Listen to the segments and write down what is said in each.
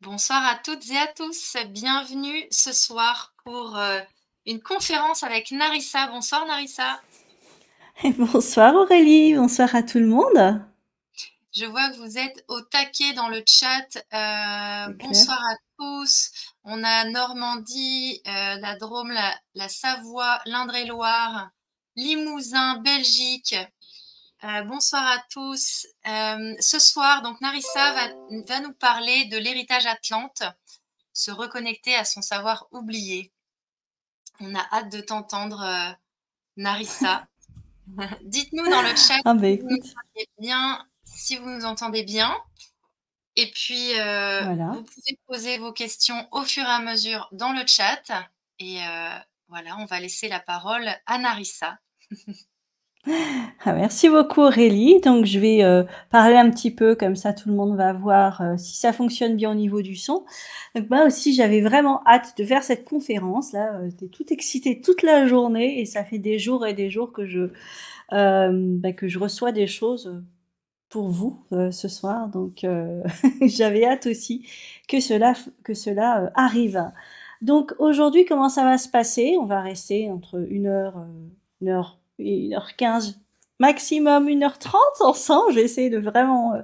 Bonsoir à toutes et à tous. Bienvenue ce soir pour euh, une conférence avec Narissa. Bonsoir Narissa. bonsoir Aurélie, bonsoir à tout le monde. Je vois que vous êtes au taquet dans le chat. Euh, bonsoir à tous. On a Normandie, euh, la Drôme, la Savoie, l'Indre-et-Loire, Limousin, Belgique, euh, bonsoir à tous. Euh, ce soir, donc Narissa va, nous parler de l'héritage Atlante, se reconnecter à son savoir oublié. On a hâte de t'entendre, euh, Narissa. Dites-nous dans le chat ah, si, vous nous bien, si vous entendez bien. Et puis, vous pouvez poser vos questions au fur et à mesure dans le chat. Et voilà, on va laisser la parole à Narissa. Ah, merci beaucoup Aurélie. Donc je vais euh, parler un petit peu comme ça tout le monde va voir euh, si ça fonctionne bien au niveau du son. Donc moi aussi j'avais vraiment hâte de faire cette conférence là. Euh, j'étais toute excitée toute la journée et ça fait des jours et des jours que je bah, que je reçois des choses pour vous ce soir. Donc j'avais hâte aussi que cela que cela arrive. Donc aujourd'hui comment ça va se passer On va rester entre une heure une heure 1h15 maximum 1h30 ensemble. J'essaie de vraiment euh,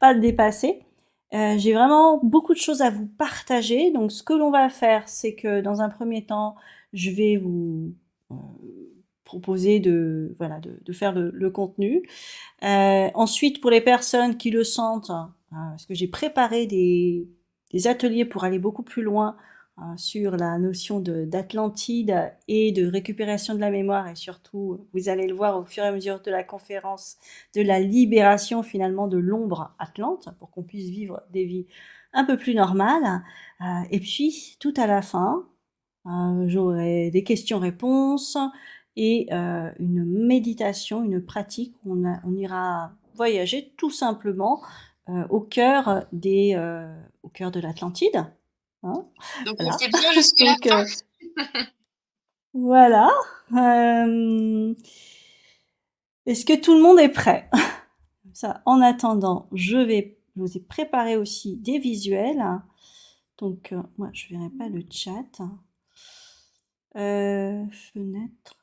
pas dépasser. Euh, j'ai vraiment beaucoup de choses à vous partager. Donc ce que l'on va faire, c'est que dans un premier temps, je vais vous euh, proposer de, faire le, contenu. ensuite, pour les personnes qui le sentent, hein, parce que j'ai préparé des ateliers pour aller beaucoup plus loin euh, sur la notion d'Atlantide et de récupération de la mémoire et surtout, vous allez le voir au fur et à mesure de la conférence, de la libération finalement de l'ombre atlante pour qu'on puisse vivre des vies un peu plus normales. Euh, et puis, tout à la fin, euh, j'aurai des questions-réponses et une méditation, une pratique où on, ira voyager tout simplement au cœur au cœur de l'Atlantide Hein donc, euh, voilà. bien euh, voilà. Est-ce que tout le monde est prêt Ça, en attendant, je vais vous ai préparé aussi des visuels. Donc, euh, moi, je ne verrai pas le chat. fenêtre.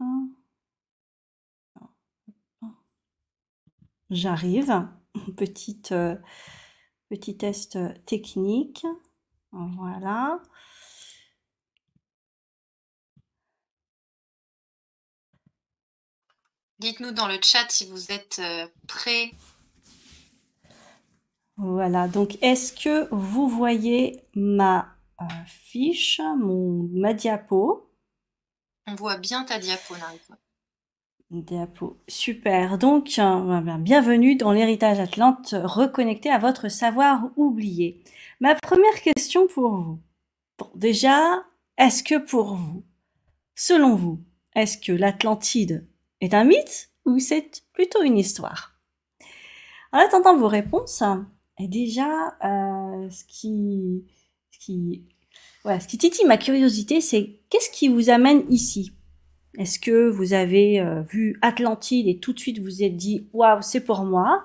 J'arrive. petit test technique. Voilà. Dites-nous dans le chat si vous êtes euh, prêt. Voilà, donc est-ce que vous voyez ma euh, fiche, mon, ma diapo On voit bien ta diapo, Super. Donc, euh, bah, bah, bienvenue dans l'héritage Atlante, reconnecté à votre savoir oublié. Ma première question pour vous. Bon, déjà, est-ce que pour vous, selon vous, est-ce que l'Atlantide est un mythe ou c'est plutôt une histoire En attendant vos réponses, et déjà, euh, ce qui, ce qui, ce qui titille ma curiosité, c'est qu'est-ce qui vous amène ici est-ce que vous avez euh, vu Atlantide et tout de suite vous êtes dit waouh, c'est pour moi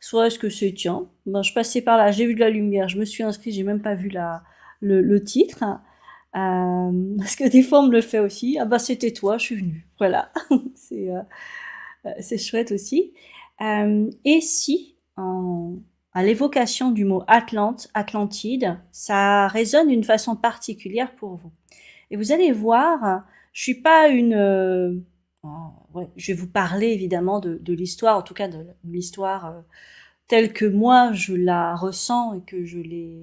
Soit est-ce que c'est tiens, ben, je passais par là, j'ai vu de la lumière, je me suis inscrit, j'ai même pas vu la, le, titre. Euh, parce que des fois on me le fait aussi. Ah bah ben, c'était toi, je suis venue. Voilà, euh, euh, c'est chouette aussi. et si à l'évocation du mot Atlante, Atlantide, ça résonne d'une façon particulière pour vous. Et vous allez voir je suis pas une. Euh, oh, je vais vous parler évidemment de, l'histoire, en tout cas de l'histoire euh, telle que moi je la ressens et que je l'ai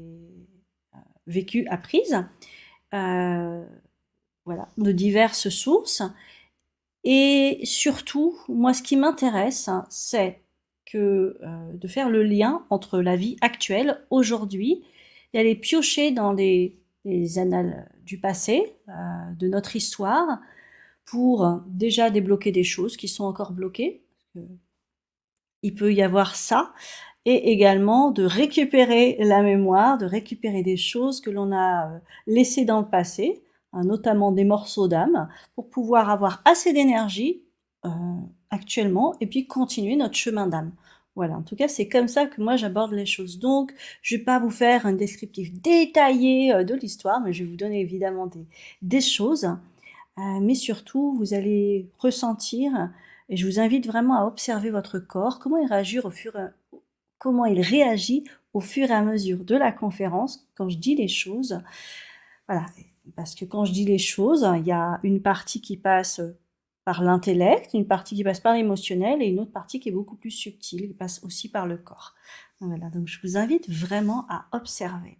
euh, vécue, apprise. voilà, de diverses sources. Et surtout, moi, ce qui m'intéresse, hein, c'est que de faire le lien entre la vie actuelle, aujourd'hui, et aller piocher dans les des annales du passé, euh, de notre histoire, pour déjà débloquer des choses qui sont encore bloquées. Il peut y avoir ça, et également de récupérer la mémoire, de récupérer des choses que l'on a euh, laissées dans le passé, hein, notamment des morceaux d'âme, pour pouvoir avoir assez d'énergie euh, actuellement et puis continuer notre chemin d'âme. Voilà, en tout cas, c'est comme ça que moi j'aborde les choses. Donc, je ne vais pas vous faire un descriptif détaillé euh, de l'histoire, mais je vais vous donner évidemment des, choses. Euh, mais surtout, vous allez ressentir, et je vous invite vraiment à observer votre corps, comment il réagit au fur, comment il réagit au fur et à mesure de la conférence quand je dis les choses. Voilà, parce que quand je dis les choses, il y a une partie qui passe par l'intellect, une partie qui passe par l'émotionnel et une autre partie qui est beaucoup plus subtile, qui passe aussi par le corps. Voilà, donc je vous invite vraiment à observer.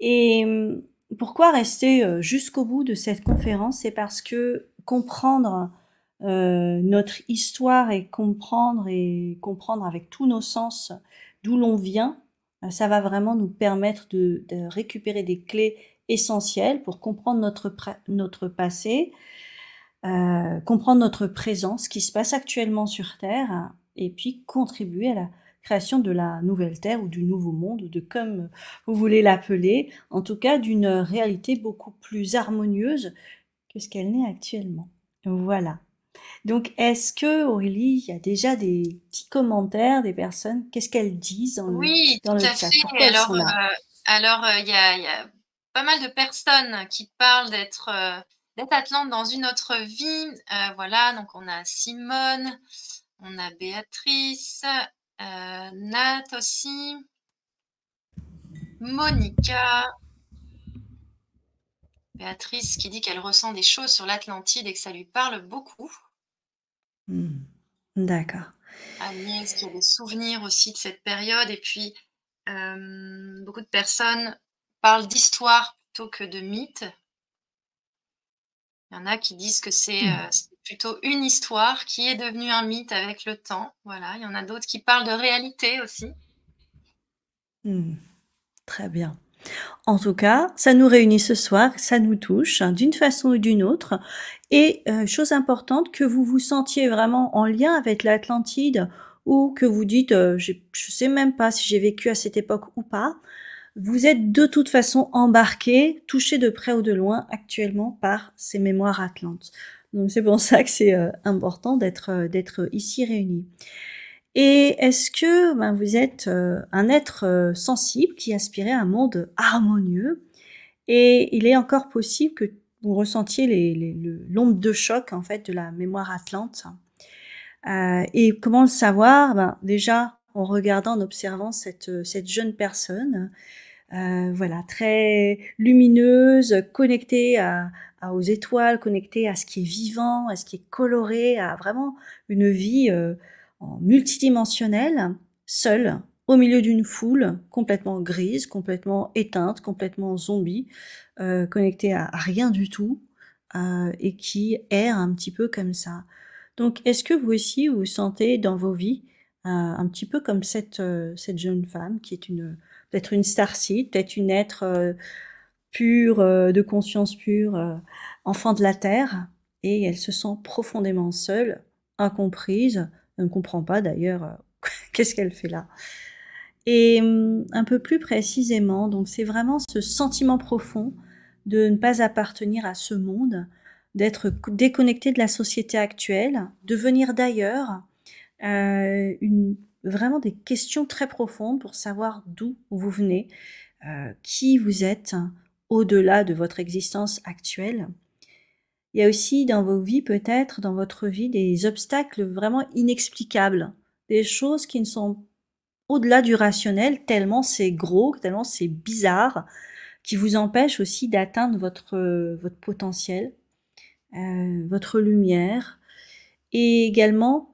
Et hum, pourquoi rester euh, jusqu'au bout de cette conférence C'est parce que comprendre euh, notre histoire et comprendre et comprendre avec tous nos sens d'où l'on vient, euh, ça va vraiment nous permettre de, récupérer des clés essentielles pour comprendre notre, notre passé, euh, comprendre notre présence, ce qui se passe actuellement sur Terre, et puis contribuer à la création de la nouvelle Terre ou du nouveau monde, ou de comme vous voulez l'appeler, en tout cas d'une réalité beaucoup plus harmonieuse que ce qu'elle n'est actuellement. Voilà. Donc, est-ce que Aurélie, il y a déjà des petits commentaires des personnes Qu'est-ce qu'elles disent dans le, oui, dans le à chat fait. Alors, euh, alors euh, il y, a, pas mal de personnes qui parlent d'être Atlante dans une autre vie. Euh, voilà, donc on a Simone, on a Béatrice, euh, Nat aussi, Monica. Béatrice qui dit qu'elle ressent des choses sur l'Atlantide et que ça lui parle beaucoup. Hmm, d'accord. Agnès qui a des souvenirs aussi de cette période. Et puis, euh, beaucoup de personnes parlent d'histoire plutôt que de mythes. Il y en a qui disent que mmh. euh, c'est plutôt une histoire qui est devenue un mythe avec le temps. Voilà, il y en a d'autres qui parlent de réalité aussi. Mmh. Très bien. En tout cas, ça nous réunit ce soir, ça nous touche hein, d'une façon ou d'une autre. Et euh, chose importante, que vous vous sentiez vraiment en lien avec l'Atlantide ou que vous dites, euh, je ne sais même pas si j'ai vécu à cette époque ou pas, vous êtes de toute façon embarqué, touché de près ou de loin actuellement par ces mémoires atlantes. Donc c'est pour ça que c'est euh, important d'être euh, d'être ici réunis. Et est-ce que ben, vous êtes euh, un être sensible qui aspirait à un monde harmonieux et il est encore possible que vous ressentiez l'ombre les, de choc en fait de la mémoire atlante. et comment le savoir ben, Déjà, en regardant, en observant cette, euh, jeune personne, euh, voilà, très lumineuse, connectée à, aux étoiles, connectée à ce qui est vivant, à ce qui est coloré, à vraiment une vie euh, en multidimensionnelle, seule, au milieu d'une foule complètement grise, complètement éteinte, complètement zombie, connectée à, à, rien du tout, et qui erre un petit peu comme ça. Donc, est-ce que vous aussi vous sentez dans vos vies un petit peu comme cette, euh, cette jeune femme qui est une peut-être une starcite, peut-être une être euh, pure, euh, de conscience pure, enfant de la terre, et elle se sent profondément seule, incomprise, ne comprend pas d'ailleurs qu'est-ce qu'elle fait là. Et hum, un peu plus précisément, donc c'est vraiment ce sentiment profond de ne pas appartenir à ce monde, d'être déconnecté de la société actuelle, de venir d'ailleurs, euh, une, vraiment des questions très profondes pour savoir d'où vous venez, euh, qui vous êtes hein, au-delà de votre existence actuelle. Il y a aussi dans vos vies, peut-être, dans votre vie, des obstacles vraiment inexplicables, des choses qui ne sont au-delà du rationnel, tellement c'est gros, tellement c'est bizarre, qui vous empêchent aussi d'atteindre votre, votre potentiel, euh, votre lumière, et également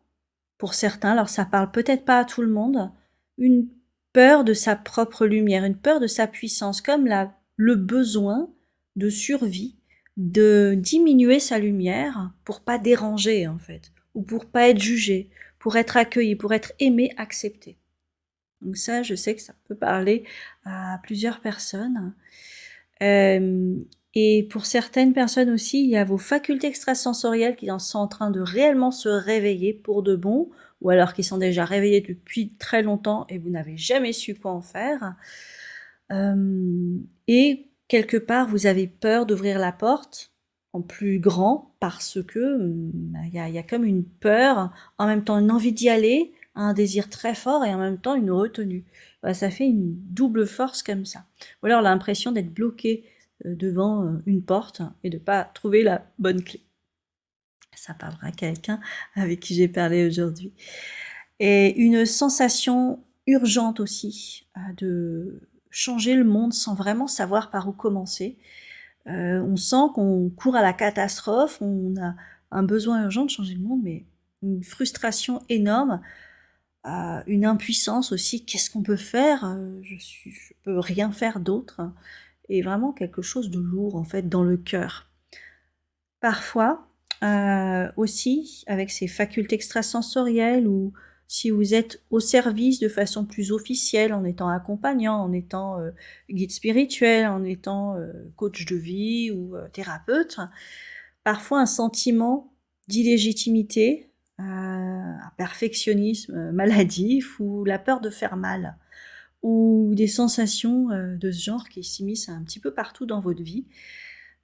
pour certains, alors ça parle peut-être pas à tout le monde, une peur de sa propre lumière, une peur de sa puissance, comme le besoin de survie de diminuer sa lumière pour pas déranger en fait, ou pour pas être jugé, pour être accueilli, pour être aimé, accepté. Donc ça, je sais que ça peut parler à plusieurs personnes. Euh, et pour certaines personnes aussi, il y a vos facultés extrasensorielles qui sont en train de réellement se réveiller pour de bon, ou alors qui sont déjà réveillées depuis très longtemps et vous n'avez jamais su quoi en faire. Euh, et quelque part, vous avez peur d'ouvrir la porte en plus grand parce que hmm, bah, il y, a comme une peur, en même temps une envie d'y aller, un désir très fort et en même temps une retenue. Bah, ça fait une double force comme ça. Ou alors l'impression d'être bloqué euh, devant euh, une porte et de pas trouver la bonne clé. Ça parlera à quelqu'un avec qui j'ai parlé aujourd'hui. Et une sensation urgente aussi euh, de changer le monde sans vraiment savoir par où commencer. on sent qu'on court à la catastrophe, on a un besoin urgent de changer le monde, mais une frustration énorme, une impuissance aussi. Qu'est-ce qu'on peut faire je, ne peux rien faire d'autre et vraiment quelque chose de lourd en fait dans le cœur. Parfois euh, aussi avec ses facultés extrasensorielles ou si vous êtes au service de façon plus officielle, en étant accompagnant, en étant euh, guide spirituel, en étant euh, coach de vie ou thérapeute, parfois un sentiment d'illégitimité, un perfectionnisme maladif ou la peur de faire mal ou des sensations euh, de ce genre qui s'immiscent un petit peu partout dans votre vie.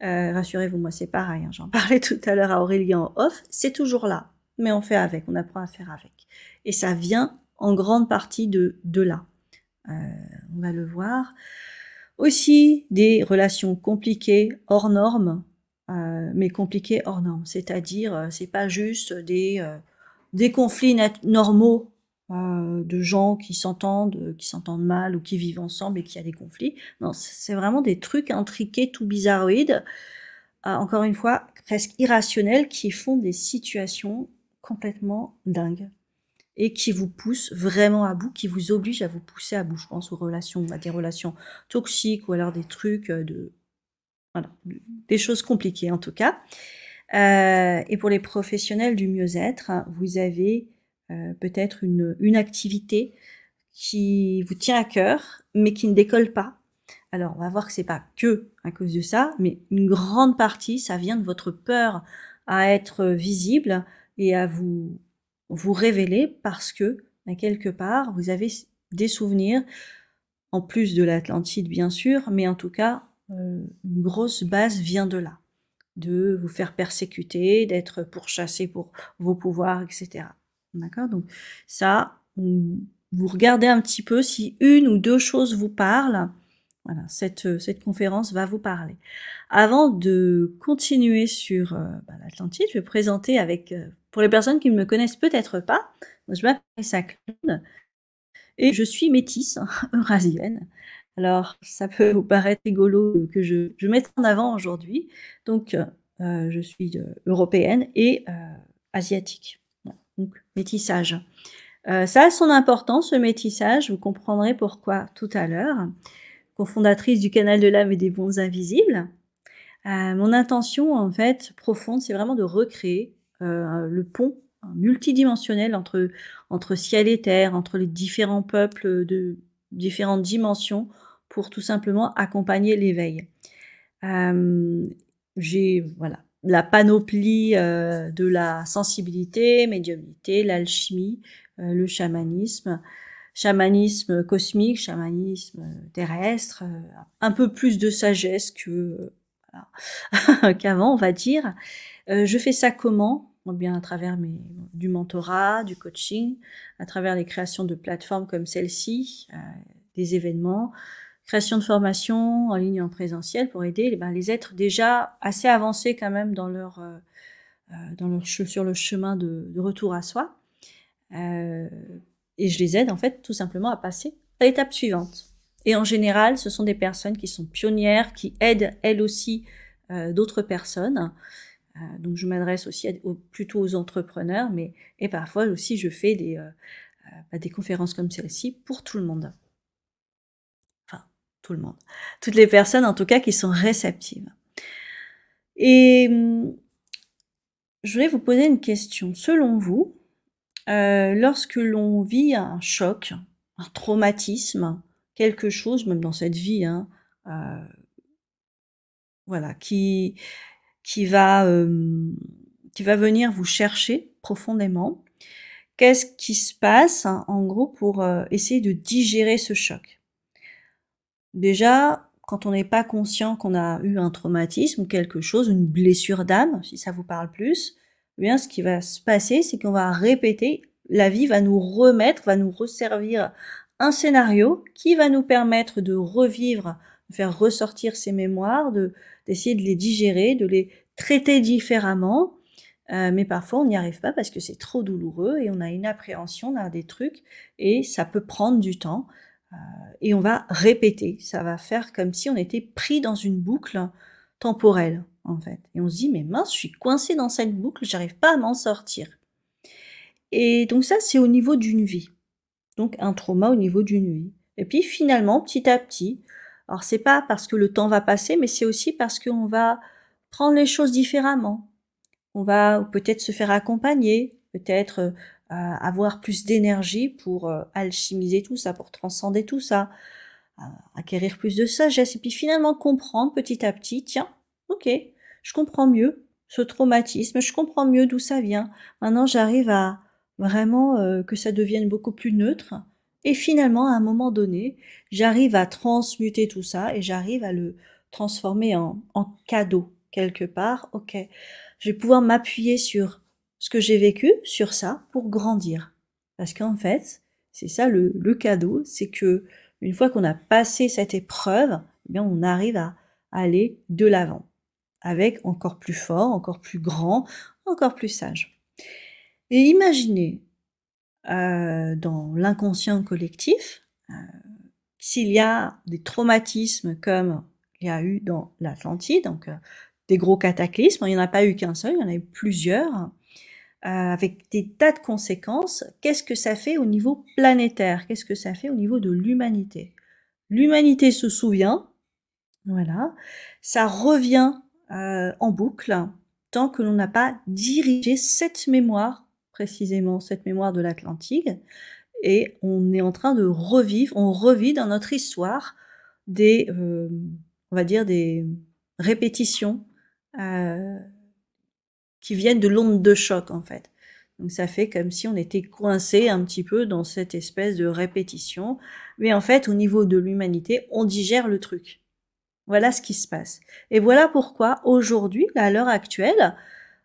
Euh, rassurez-vous, moi c'est pareil, hein, j'en parlais tout à l'heure à Aurélien en off, c'est toujours là, mais on fait avec, on apprend à faire avec. Et ça vient en grande partie de, là. Euh, on va le voir. Aussi des relations compliquées, hors normes, mais compliquées hors normes, c'est-à-dire c'est pas juste des, des conflits normaux euh, de gens qui s'entendent, euh, qui s'entendent mal ou qui vivent ensemble et qui a des conflits. Non, c'est vraiment des trucs intriqués, tout bizarroïdes, euh, encore une fois, presque irrationnels, qui font des situations complètement dingues et qui vous poussent vraiment à bout, qui vous obligent à vous pousser à bout. Je pense aux relations, à des relations toxiques ou alors des trucs de... Voilà, des choses compliquées en tout cas. et pour les professionnels du mieux-être, hein, vous avez euh, peut-être une, une activité qui vous tient à cœur, mais qui ne décolle pas. Alors, on va voir que c'est pas que à cause de ça, mais une grande partie, ça vient de votre peur à être visible et à vous vous révéler parce que, à quelque part, vous avez des souvenirs, en plus de l'Atlantide bien sûr, mais en tout cas, euh, une grosse base vient de là, de vous faire persécuter, d'être pourchassé pour vos pouvoirs, etc. D'accord Donc ça, vous regardez un petit peu si une ou deux choses vous parlent. Voilà, cette, euh, cette conférence va vous parler. Avant de continuer sur euh, bah, l'Atlantique, je vais présenter avec, euh, pour les personnes qui ne me connaissent peut-être pas, je m'appelle Saclone et je suis métisse hein, eurasienne. Alors, ça peut vous paraître rigolo que je, je mette en avant aujourd'hui. Donc, je suis européenne et asiatique donc métissage. Euh, ça a son importance, ce métissage, vous comprendrez pourquoi tout à l'heure. Cofondatrice du canal de l'âme et des bons invisibles. Euh, mon intention, en fait, profonde, c'est vraiment de recréer euh, le pont multidimensionnel entre, entre ciel et terre, entre les différents peuples de différentes dimensions, pour tout simplement accompagner l'éveil. J'ai, voilà, la panoplie euh, de la sensibilité, médiumnité, l'alchimie, euh, le chamanisme, chamanisme cosmique, chamanisme euh, terrestre, un peu plus de sagesse que qu'avant, on va dire. je fais ça comment bien à travers mes, du mentorat, du coaching, à travers les créations de plateformes comme celle-ci, des événements, création de formations en ligne en présentiel pour aider eh ben, les êtres déjà assez avancés quand même dans leur, euh, euh dans leur sur le chemin de, de retour à soi. Euh, et je les aide en fait tout simplement à passer à l'étape suivante. Et en général, ce sont des personnes qui sont pionnières, qui aident elles aussi euh, d'autres personnes. Euh, donc je m'adresse aussi plutôt aux entrepreneurs, mais et parfois aussi je fais des, euh, bah, des conférences comme celle-ci pour tout le monde tout le monde. Toutes les personnes, en tout cas, qui sont réceptives. Et hum, je voulais vous poser une question. Selon vous, euh, lorsque l'on vit un choc, un traumatisme, quelque chose, même dans cette vie, hein, euh, voilà, qui, qui, va, hum, qui va venir vous chercher profondément, qu'est-ce qui se passe, en gros, pour euh, essayer de digérer ce choc Déjà, quand on n'est pas conscient qu'on a eu un traumatisme quelque chose, une blessure d'âme, si ça vous parle plus, eh bien ce qui va se passer, c'est qu'on va répéter, la vie va nous remettre, va nous resservir un scénario qui va nous permettre de revivre, de faire ressortir ces mémoires, de d'essayer de les digérer, de les traiter différemment. Euh, mais parfois on n'y arrive pas parce que c'est trop douloureux et on a une appréhension, on a des trucs et ça peut prendre du temps. Euh, et on va répéter. Ça va faire comme si on était pris dans une boucle temporelle, en fait. Et on se dit, mais mince, je suis coincé dans cette boucle, j'arrive pas à m'en sortir. Et donc ça, c'est au niveau d'une vie. Donc un trauma au niveau d'une vie. Et puis finalement, petit à petit, alors c'est pas parce que le temps va passer, mais c'est aussi parce qu'on va prendre les choses différemment. On va peut-être se faire accompagner, peut-être euh, euh, avoir plus d'énergie pour euh, alchimiser tout ça, pour transcender tout ça, euh, acquérir plus de sagesse, et puis finalement comprendre petit à petit, tiens, ok, je comprends mieux ce traumatisme, je comprends mieux d'où ça vient, maintenant j'arrive à vraiment que ça devienne beaucoup plus neutre, et finalement à un moment donné, j'arrive à transmuter tout ça, et j'arrive à le transformer en, en cadeau quelque part, ok, je vais pouvoir m'appuyer sur ce que j'ai vécu sur ça pour grandir. Parce qu'en fait, c'est ça le, cadeau, c'est que une fois qu'on a passé cette épreuve, eh bien on arrive à aller de l'avant, avec encore plus fort, encore plus grand, encore plus sage. Et imaginez euh, dans l'inconscient collectif, euh, s'il y a des traumatismes comme il y a eu dans l'Atlantide, donc euh, des gros cataclysmes, il n'y en a pas eu qu'un seul, il y en a eu plusieurs, hein, euh, avec des tas de conséquences, qu'est-ce que ça fait au niveau planétaire Qu'est-ce que ça fait au niveau de l'humanité L'humanité se souvient, voilà, ça revient euh, en boucle tant que l'on n'a pas dirigé cette mémoire, précisément cette mémoire de l'Atlantique, et on est en train de revivre, on revit dans notre histoire des, euh, on va dire des répétitions. Euh, qui viennent de l'onde de choc en fait. Donc ça fait comme si on était coincé un petit peu dans cette espèce de répétition. Mais en fait, au niveau de l'humanité, on digère le truc. Voilà ce qui se passe. Et voilà pourquoi aujourd'hui, à l'heure actuelle,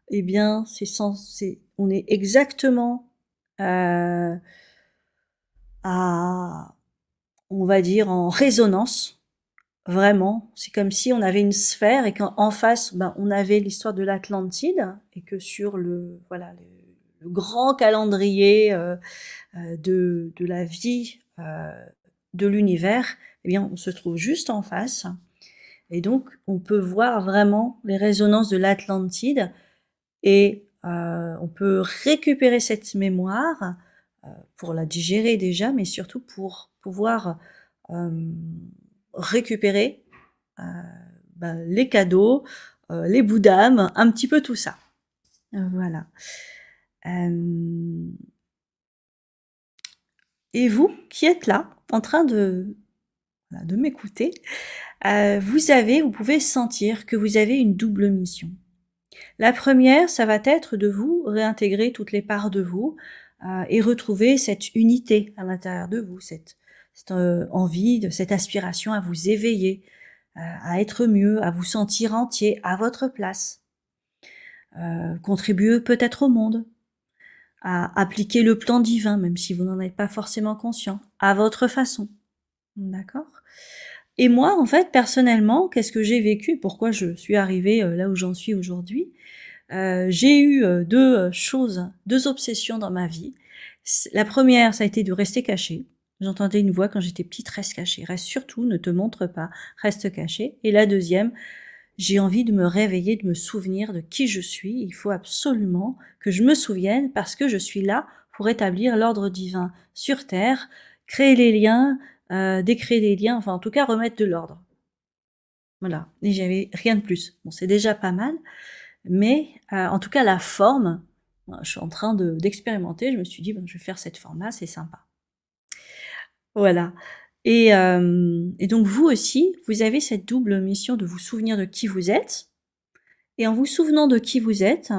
eh bien, c'est censé, on est exactement euh, à, on va dire, en résonance Vraiment, c'est comme si on avait une sphère et qu'en face, ben, on avait l'histoire de l'Atlantide et que sur le voilà le, grand calendrier euh, euh, de, de, la vie euh, de l'univers, eh bien, on se trouve juste en face. Et donc, on peut voir vraiment les résonances de l'Atlantide et on peut récupérer cette mémoire pour la digérer déjà, mais surtout pour pouvoir récupérer euh, ben, les cadeaux, euh, les bouts un petit peu tout ça. Voilà. Euh, et vous, qui êtes là, en train de, de m'écouter, vous avez, vous pouvez sentir que vous avez une double mission. La première, ça va être de vous réintégrer toutes les parts de vous, et retrouver cette unité à l'intérieur de vous, cette cette euh, envie, de cette aspiration à vous éveiller, à être mieux, à vous sentir entier, à votre place. Euh, contribuer peut-être au monde, à appliquer le plan divin, même si vous n'en êtes pas forcément conscient, à votre façon. D'accord Et moi, en fait, personnellement, qu'est-ce que j'ai vécu Pourquoi je suis arrivée euh, là où j'en suis aujourd'hui J'ai eu deux choses, deux obsessions dans ma vie. La première, ça a été de rester caché. J'entendais une voix quand j'étais petite, reste cachée, reste surtout, ne te montre pas, reste cachée. Et la deuxième, j'ai envie de me réveiller, de me souvenir de qui je suis. Il faut absolument que je me souvienne parce que je suis là pour établir l'ordre divin sur Terre, créer les liens, euh, décréer les liens, enfin en tout cas remettre de l'ordre. Voilà. Et j'avais rien de plus. Bon, c'est déjà pas mal, mais euh, en tout cas la forme, hein, je suis en train d'expérimenter. je me suis dit, ben, je vais faire cette forme-là, c'est sympa. Voilà. Euh, et, donc vous aussi, vous avez cette double mission de vous souvenir de qui vous êtes. Et en vous souvenant de qui vous êtes,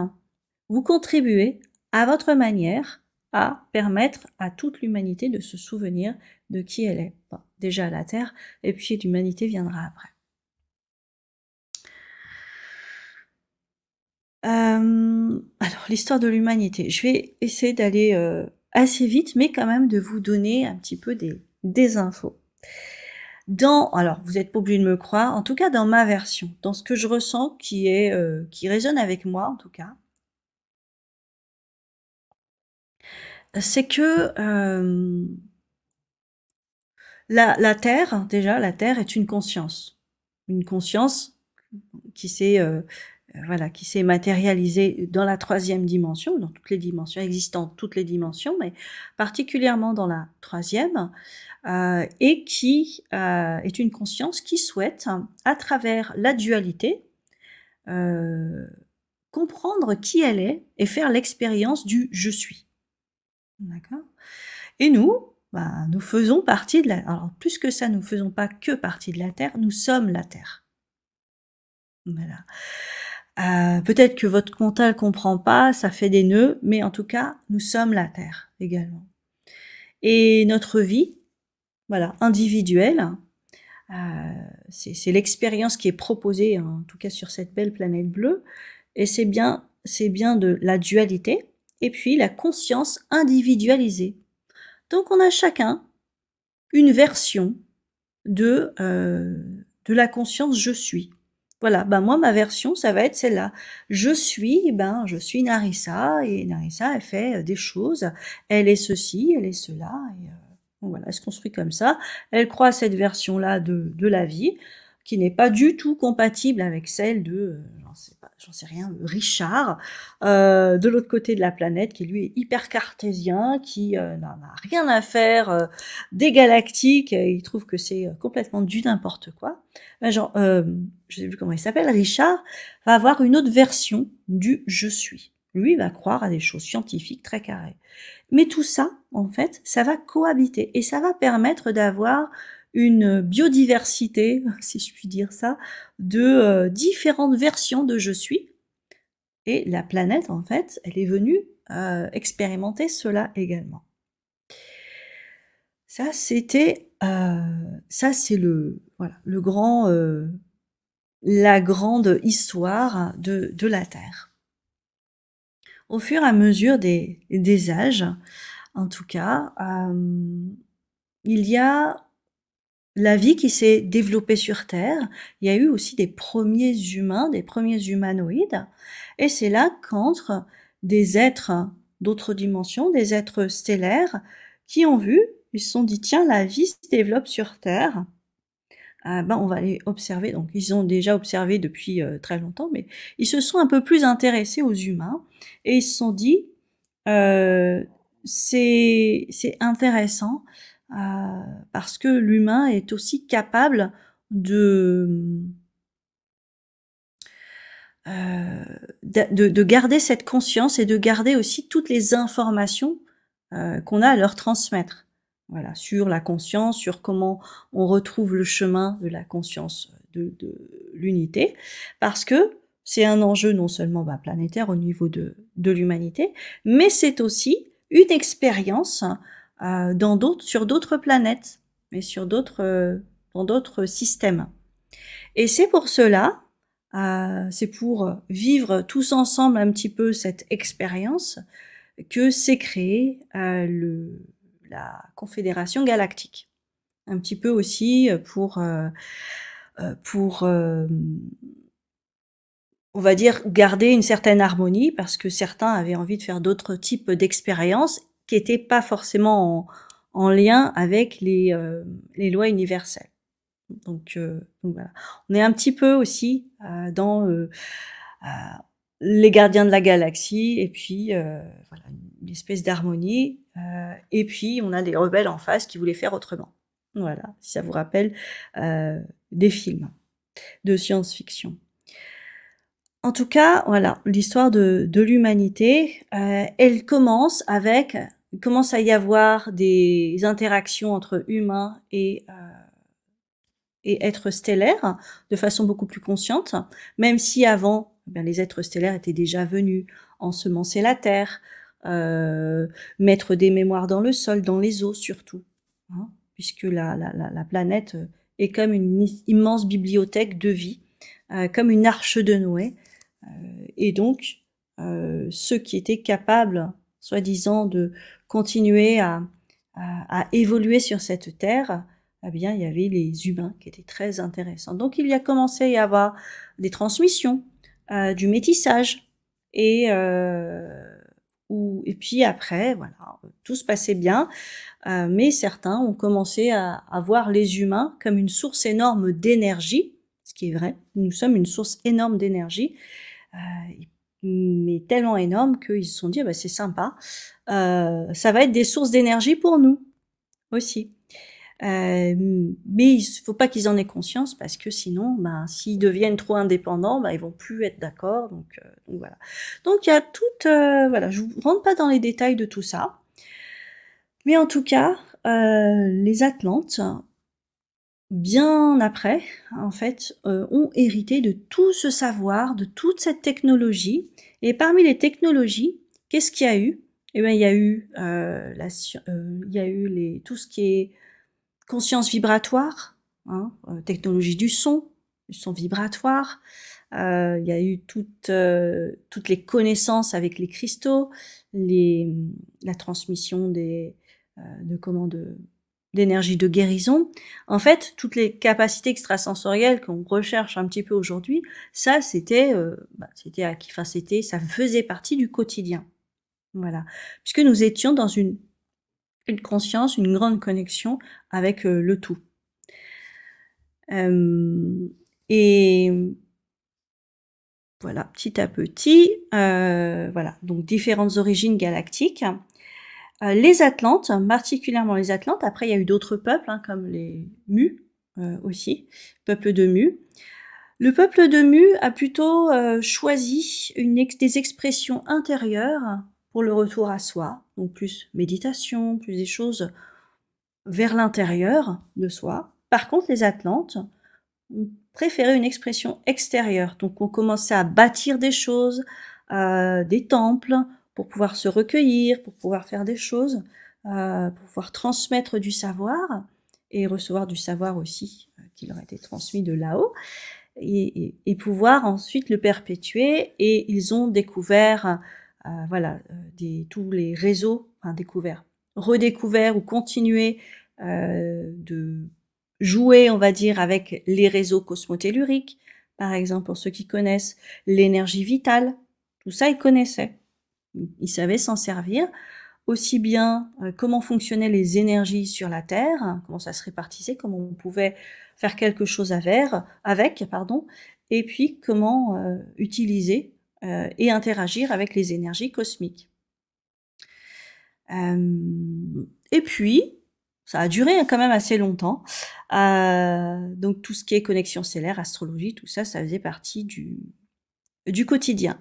vous contribuez à votre manière à permettre à toute l'humanité de se souvenir de qui elle est. déjà à la Terre, et puis l'humanité viendra après. Euh, alors, l'histoire de l'humanité. Je vais essayer d'aller euh, assez vite, mais quand même de vous donner un petit peu des, des infos. Dans, alors vous n'êtes pas obligé de me croire, en tout cas dans ma version, dans ce que je ressens qui est, euh, qui résonne avec moi en tout cas, c'est que euh, la, la, Terre, déjà, la Terre est une conscience. Une conscience qui s'est euh, euh, voilà, qui s'est matérialisé dans la troisième dimension, dans toutes les dimensions, existantes toutes les dimensions, mais particulièrement dans la troisième, euh, et qui euh, est une conscience qui souhaite, à travers la dualité, comprendre qui elle est et faire l'expérience du je suis. D'accord Et nous, bah, nous faisons partie de la... Alors, plus que ça, nous ne faisons pas que partie de la Terre, nous sommes la Terre. Voilà. Euh, peut-être que votre ne comprend pas, ça fait des nœuds, mais en tout cas, nous sommes la terre également. Et notre vie, voilà, individuelle, euh, c'est l'expérience qui est proposée, hein, en tout cas sur cette belle planète bleue, et c'est bien, c'est bien de la dualité, et puis la conscience individualisée. Donc on a chacun une version de, euh, de la conscience je suis. Voilà, ben moi ma version ça va être celle-là. Je suis, ben je suis Narissa et Narissa elle fait euh, des choses, elle est ceci, elle est cela et euh, voilà, elle se construit comme ça. Elle croit à cette version-là de, de la vie qui n'est pas du tout compatible avec celle de, euh, j'en sais pas, j'en sais rien, Richard, de l'autre côté de la planète, qui lui est hyper cartésien, qui n'en a rien à faire des galactiques, il trouve que c'est complètement du n'importe quoi. Ben, genre, je sais plus comment il s'appelle, Richard, va avoir une autre version du je suis. Lui va croire à des choses scientifiques très carrées. Mais tout ça, en fait, ça va cohabiter et ça va permettre d'avoir une biodiversité, si je puis dire ça, de euh, différentes versions de je suis. Et la planète, en fait, elle est venue euh, expérimenter cela également. Ça, c'était, euh, ça, c'est le, voilà, le grand la grande histoire de, de la Terre. Au fur et à mesure des, des âges, en tout cas, euh, il y a la vie qui s'est développée sur Terre. Il y a eu aussi des premiers humains, des premiers humanoïdes. Et c'est là qu'entre des êtres d'autres dimensions, des êtres stellaires, qui ont vu, ils se sont dit, tiens, la vie se développe sur Terre. Ah, ben on va les observer. Donc ils ont déjà observé depuis euh, très longtemps, mais ils se sont un peu plus intéressés aux humains et ils se sont dit euh, c'est intéressant euh, parce que l'humain est aussi capable euh, de, de garder cette conscience et de garder aussi toutes les informations qu'on a à leur transmettre. Voilà, sur la conscience, sur comment on retrouve le chemin de la conscience euh, de, de l'unité, parce que c'est un enjeu non seulement bah, planétaire au niveau de, de l'humanité, mais c'est aussi une expérience euh, dans d'autres, sur d'autres planètes et sur d'autres, euh, dans d'autres systèmes. Et c'est pour cela, c'est pour vivre tous ensemble un petit peu cette expérience que s'est créé le la Confédération galactique. Un petit peu aussi euh, pour, euh, euh, pour on va dire, garder une certaine harmonie parce que certains avaient envie de faire d'autres types d'expériences qui n'étaient pas forcément en, lien avec les, les, lois universelles. Donc, voilà. on est un petit peu aussi dans les gardiens de la galaxie et puis voilà, une espèce d'harmonie euh, et puis, on a des rebelles en face qui voulaient faire autrement. Voilà, si ça vous rappelle euh, des films de science-fiction. En tout cas, voilà, l'histoire de, l'humanité, euh, elle commence avec, commence à y avoir des interactions entre humains et, et êtres stellaires de façon beaucoup plus consciente, même si avant, eh les êtres stellaires étaient déjà venus ensemencer la Terre, euh, mettre des mémoires dans le sol, dans les eaux surtout, hein, puisque la, la, la, planète euh, est comme une immense bibliothèque de vie, euh, comme une arche de Noé. et donc, ceux qui étaient capables, soi-disant, de continuer à, à, évoluer sur cette terre, eh bien, il y avait les humains qui étaient très intéressants. Donc, il y a commencé à y avoir des transmissions, du métissage, et euh, et puis après, voilà, tout se passait bien, euh, mais certains ont commencé à, voir les humains comme une source énorme d'énergie, ce qui est vrai. Nous sommes une source énorme d'énergie, euh, mais tellement énorme qu'ils se sont dit, ah bah, c'est sympa, euh, ça va être des sources d'énergie pour nous aussi. Euh, mais il faut pas qu'ils en aient conscience parce que sinon, ben, s'ils deviennent trop indépendants, ben, ils vont plus être d'accord. Donc, euh, donc, voilà. Donc il y a toute, euh, voilà, je vous rentre pas dans les détails de tout ça, mais en tout cas, les Atlantes, bien après, en fait, ont hérité de tout ce savoir, de toute cette technologie. Et parmi les technologies, qu'est-ce qu'il y a eu Eh bien, il y a eu, euh, la, il y a eu les, tout ce qui est conscience vibratoire, hein, euh, technologie du son, du son vibratoire. Euh, il y a eu toutes, euh, toutes les connaissances avec les cristaux, les, la transmission des, de comment d'énergie de guérison. En fait, toutes les capacités extrasensorielles qu'on recherche un petit peu aujourd'hui, ça c'était bah, c'était qui enfin c'était ça faisait partie du quotidien. Voilà, puisque nous étions dans une une conscience, une grande connexion avec euh, le tout. Euh, et voilà, petit à petit, euh, voilà, donc différentes origines galactiques. les Atlantes, particulièrement les Atlantes, après il y a eu d'autres peuples, hein, comme les Mu aussi, peuple de Mu. Le peuple de Mu a plutôt choisi une des expressions intérieures pour le retour à soi, donc plus méditation, plus des choses vers l'intérieur de soi. Par contre, les Atlantes préféraient une expression extérieure, donc on commençait à bâtir des choses, euh, des temples, pour pouvoir se recueillir, pour pouvoir faire des choses, euh, pour pouvoir transmettre du savoir et recevoir du savoir aussi euh, qui leur a été transmis de là-haut. et, pouvoir ensuite le perpétuer et ils ont découvert euh, voilà, euh, des, tous les réseaux enfin, découverts, redécouverts ou continuer euh, de jouer, on va dire, avec les réseaux cosmotelluriques, par exemple, pour ceux qui connaissent l'énergie vitale, tout ça, ils connaissaient. Ils savaient s'en servir, aussi bien comment fonctionnaient les énergies sur la Terre, comment ça se répartissait, comment on pouvait faire quelque chose avec, avec pardon, et puis comment utiliser euh, et interagir avec les énergies cosmiques. Euh, et puis, ça a duré hein, quand même assez longtemps. Euh, donc tout ce qui est connexion stellaire, astrologie, tout ça, ça faisait partie du, du quotidien.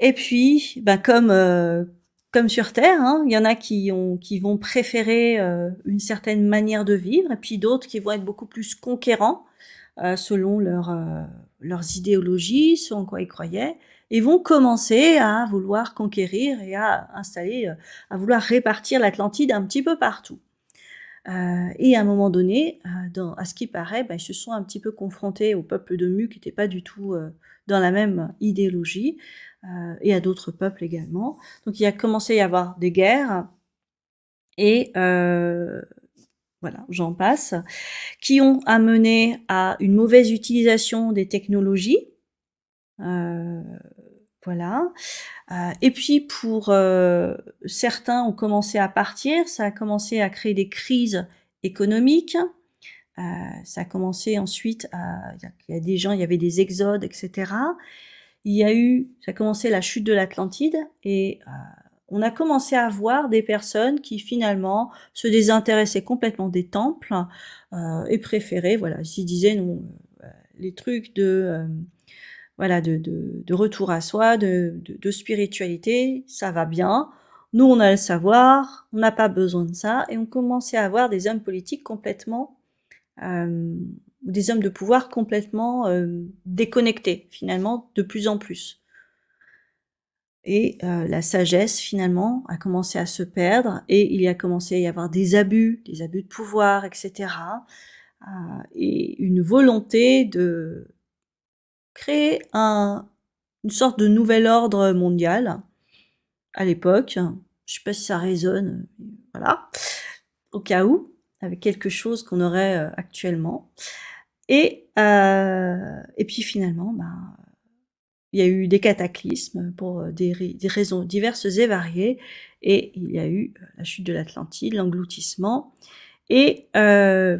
Et puis, ben comme, comme sur Terre, hein, il y en a qui, ont, qui vont préférer une certaine manière de vivre, et puis d'autres qui vont être beaucoup plus conquérants selon leur, leurs idéologies, ce en quoi ils croyaient, et vont commencer à vouloir conquérir et à installer, euh, à vouloir répartir l'Atlantide un petit peu partout. Euh, et à un moment donné, euh, dans, à ce qui paraît, ben, ils se sont un petit peu confrontés au peuple de Mu qui n'était pas du tout dans la même idéologie et à d'autres peuples également. Donc il a commencé à y avoir des guerres et voilà, j'en passe, qui ont amené à une mauvaise utilisation des technologies. Euh, voilà. Euh, et puis pour euh, certains ont commencé à partir, ça a commencé à créer des crises économiques. ça a commencé ensuite à, il y a des gens, il y avait des exodes, etc. Il y a eu, ça a commencé la chute de l'Atlantide et on a commencé à voir des personnes qui finalement se désintéressaient complètement des temples euh, et préféraient, voilà, s'ils disaient non, euh, les trucs de euh, voilà de, retour à soi, de, spiritualité, ça va bien. Nous, on a le savoir, on n'a pas besoin de ça, et on commençait à avoir des hommes politiques complètement, ou des hommes de pouvoir complètement déconnectés, finalement, de plus en plus. Et euh, la sagesse, finalement, a commencé à se perdre et il y a commencé à y avoir des abus, des abus de pouvoir, etc. Euh, et une volonté de créer un, une sorte de nouvel ordre mondial à l'époque. Je sais pas si ça résonne, voilà, au cas où, avec quelque chose qu'on aurait euh, actuellement. Et, euh, et puis finalement, ben il y a eu des cataclysmes pour euh, des, raisons diverses et variées, et il y a eu euh, la chute de l'Atlantide, l'engloutissement, euh,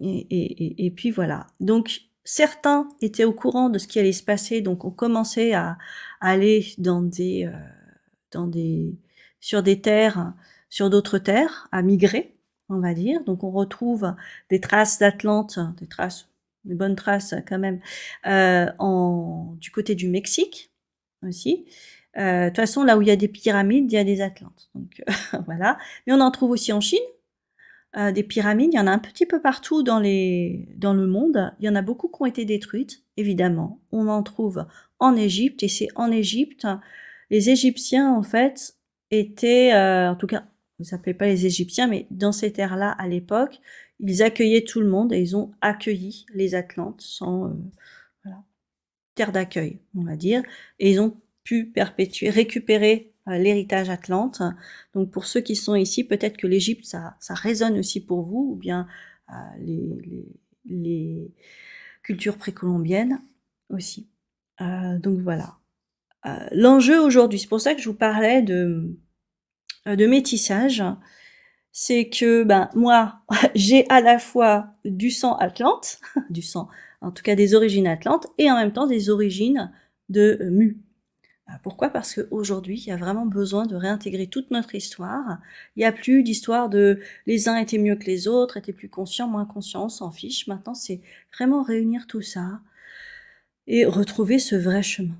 et, et, puis voilà. Donc certains étaient au courant de ce qui allait se passer, donc on commençait à, aller dans des, dans des, sur des terres, sur d'autres terres, à migrer, on va dire. Donc on retrouve des traces d'Atlante, des traces une bonne trace quand même, euh, en, du côté du Mexique aussi. Euh, de toute façon, là où il y a des pyramides, il y a des Atlantes. Donc euh, voilà. Mais on en trouve aussi en Chine. des pyramides, il y en a un petit peu partout dans, dans le monde. Il y en a beaucoup qui ont été détruites, évidemment. On en trouve en Égypte, et c'est en Égypte, les Égyptiens, en fait, étaient, en tout cas, ils ne s'appelaient pas les Égyptiens, mais dans ces terres-là, à l'époque, ils accueillaient tout le monde et ils ont accueilli les Atlantes sans euh, terre d'accueil, on va dire. Et ils ont pu perpétuer, récupérer euh, l'héritage atlante. Donc pour ceux qui sont ici, peut-être que l'Égypte, ça, résonne aussi pour vous, ou bien euh, les, cultures précolombiennes aussi. donc voilà. L'enjeu aujourd'hui, c'est pour ça que je vous parlais de métissage c'est que ben moi j'ai à la fois du sang atlante, du sang, en tout cas des origines atlantes, et en même temps des origines de euh, mu. Ah, pourquoi Parce qu'aujourd'hui, il y a vraiment besoin de réintégrer toute notre histoire. Il n'y a plus d'histoire de les uns étaient mieux que les autres, étaient plus conscients, moins conscients, on s'en fiche. Maintenant, c'est vraiment réunir tout ça et retrouver ce vrai chemin,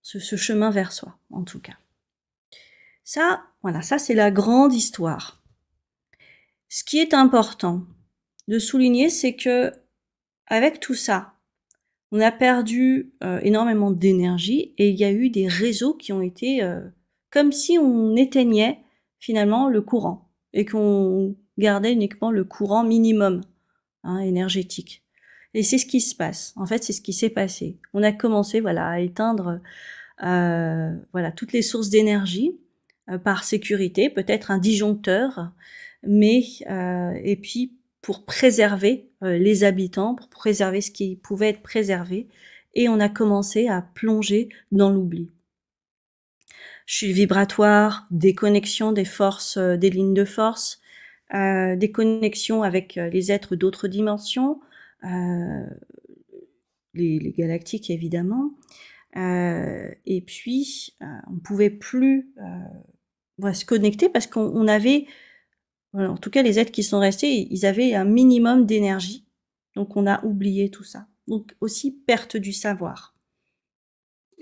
ce, ce chemin vers soi, en tout cas. Ça, voilà, ça c'est la grande histoire. Ce qui est important de souligner, c'est que avec tout ça, on a perdu euh, énormément d'énergie et il y a eu des réseaux qui ont été euh, comme si on éteignait finalement le courant et qu'on gardait uniquement le courant minimum hein, énergétique. Et c'est ce qui se passe. En fait, c'est ce qui s'est passé. On a commencé voilà à éteindre euh, voilà toutes les sources d'énergie par sécurité, peut-être un disjoncteur mais euh, et puis pour préserver euh, les habitants, pour préserver ce qui pouvait être préservé, et on a commencé à plonger dans l'oubli. Chute vibratoire, déconnexion des forces, euh, des lignes de force, euh, des connexions avec les êtres d'autres dimensions, euh, les, les, galactiques évidemment. Euh, et puis, on ne pouvait plus se connecter parce qu'on avait en tout cas, les êtres qui sont restés, ils avaient un minimum d'énergie. Donc on a oublié tout ça. Donc aussi perte du savoir.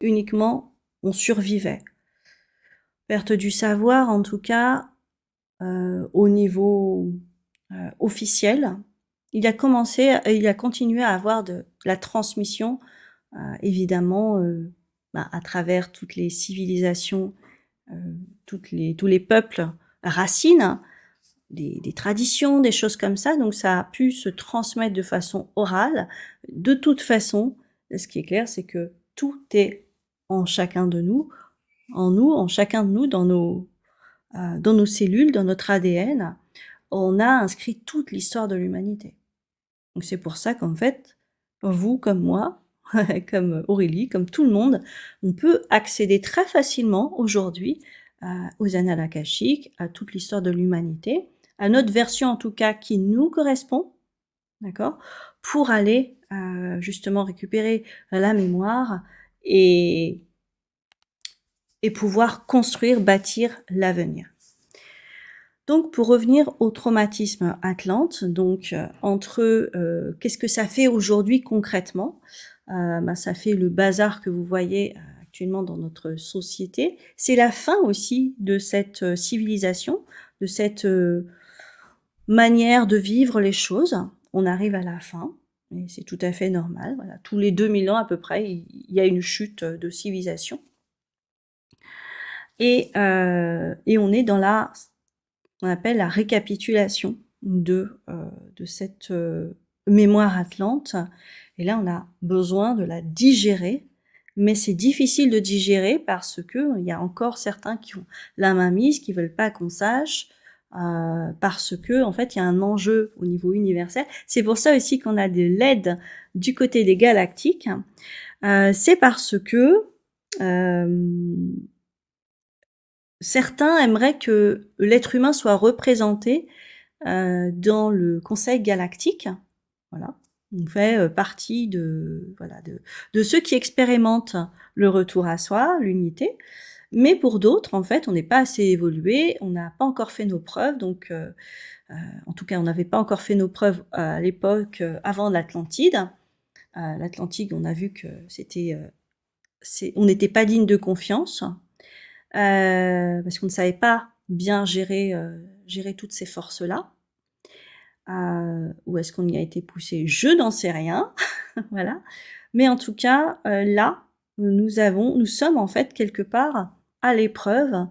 Uniquement, on survivait. Perte du savoir, en tout cas, euh, au niveau euh, officiel. Il a commencé, il a continué à avoir de, la transmission, euh, évidemment, euh, bah, à travers toutes les civilisations, toutes les, tous les peuples racines des, traditions, des choses comme ça. Donc ça a pu se transmettre de façon orale. De toute façon, ce qui est clair, c'est que tout est en chacun de nous, en nous, en chacun de nous, dans nos, euh, cellules, dans notre ADN. On a inscrit toute l'histoire de l'humanité. Donc c'est pour ça qu'en fait, vous comme moi, comme Aurélie, comme tout le monde, on peut accéder très facilement aujourd'hui euh, aux annales akashiques, à toute l'histoire de l'humanité à notre version en tout cas qui nous correspond, d'accord, pour aller euh, justement récupérer la mémoire et, et pouvoir construire, bâtir l'avenir. Donc pour revenir au traumatisme Atlante, donc euh, entre euh, qu'est-ce que ça fait aujourd'hui concrètement ben, Ça fait le bazar que vous voyez actuellement dans notre société. C'est la fin aussi de cette civilisation, de cette manière de vivre les choses. On arrive à la fin, et c'est tout à fait normal. Voilà. Tous les 2000 ans à peu près, il y a une chute de civilisation. Et, euh, et on est dans la, on appelle la récapitulation de, euh, de cette euh, mémoire atlante. Et là, on a besoin de la digérer, mais c'est difficile de digérer parce que il y a encore certains qui ont la main mise, qui veulent pas qu'on sache, euh, parce que en fait il y a un enjeu au niveau universel. C'est pour ça aussi qu'on a de l'aide du côté des galactiques. Euh, c'est parce que euh, certains aimeraient que l'être humain soit représenté euh, dans le Conseil galactique. Voilà. On fait euh, partie de, voilà, de ceux qui expérimentent le retour à soi, l'unité. Mais pour d'autres, en fait, on n'est pas assez évolué, on n'a pas encore fait nos preuves, donc euh, euh, en tout cas, on n'avait pas encore fait nos preuves euh, à l'époque avant l'Atlantide. L'Atlantide, on a vu que c'était, on n'était pas digne de confiance parce qu'on ne savait pas bien gérer, gérer toutes ces forces-là. ou est-ce qu'on y a été poussé Je n'en sais rien, voilà. Mais en tout cas, là, nous avons, nous sommes en fait quelque part à l'épreuve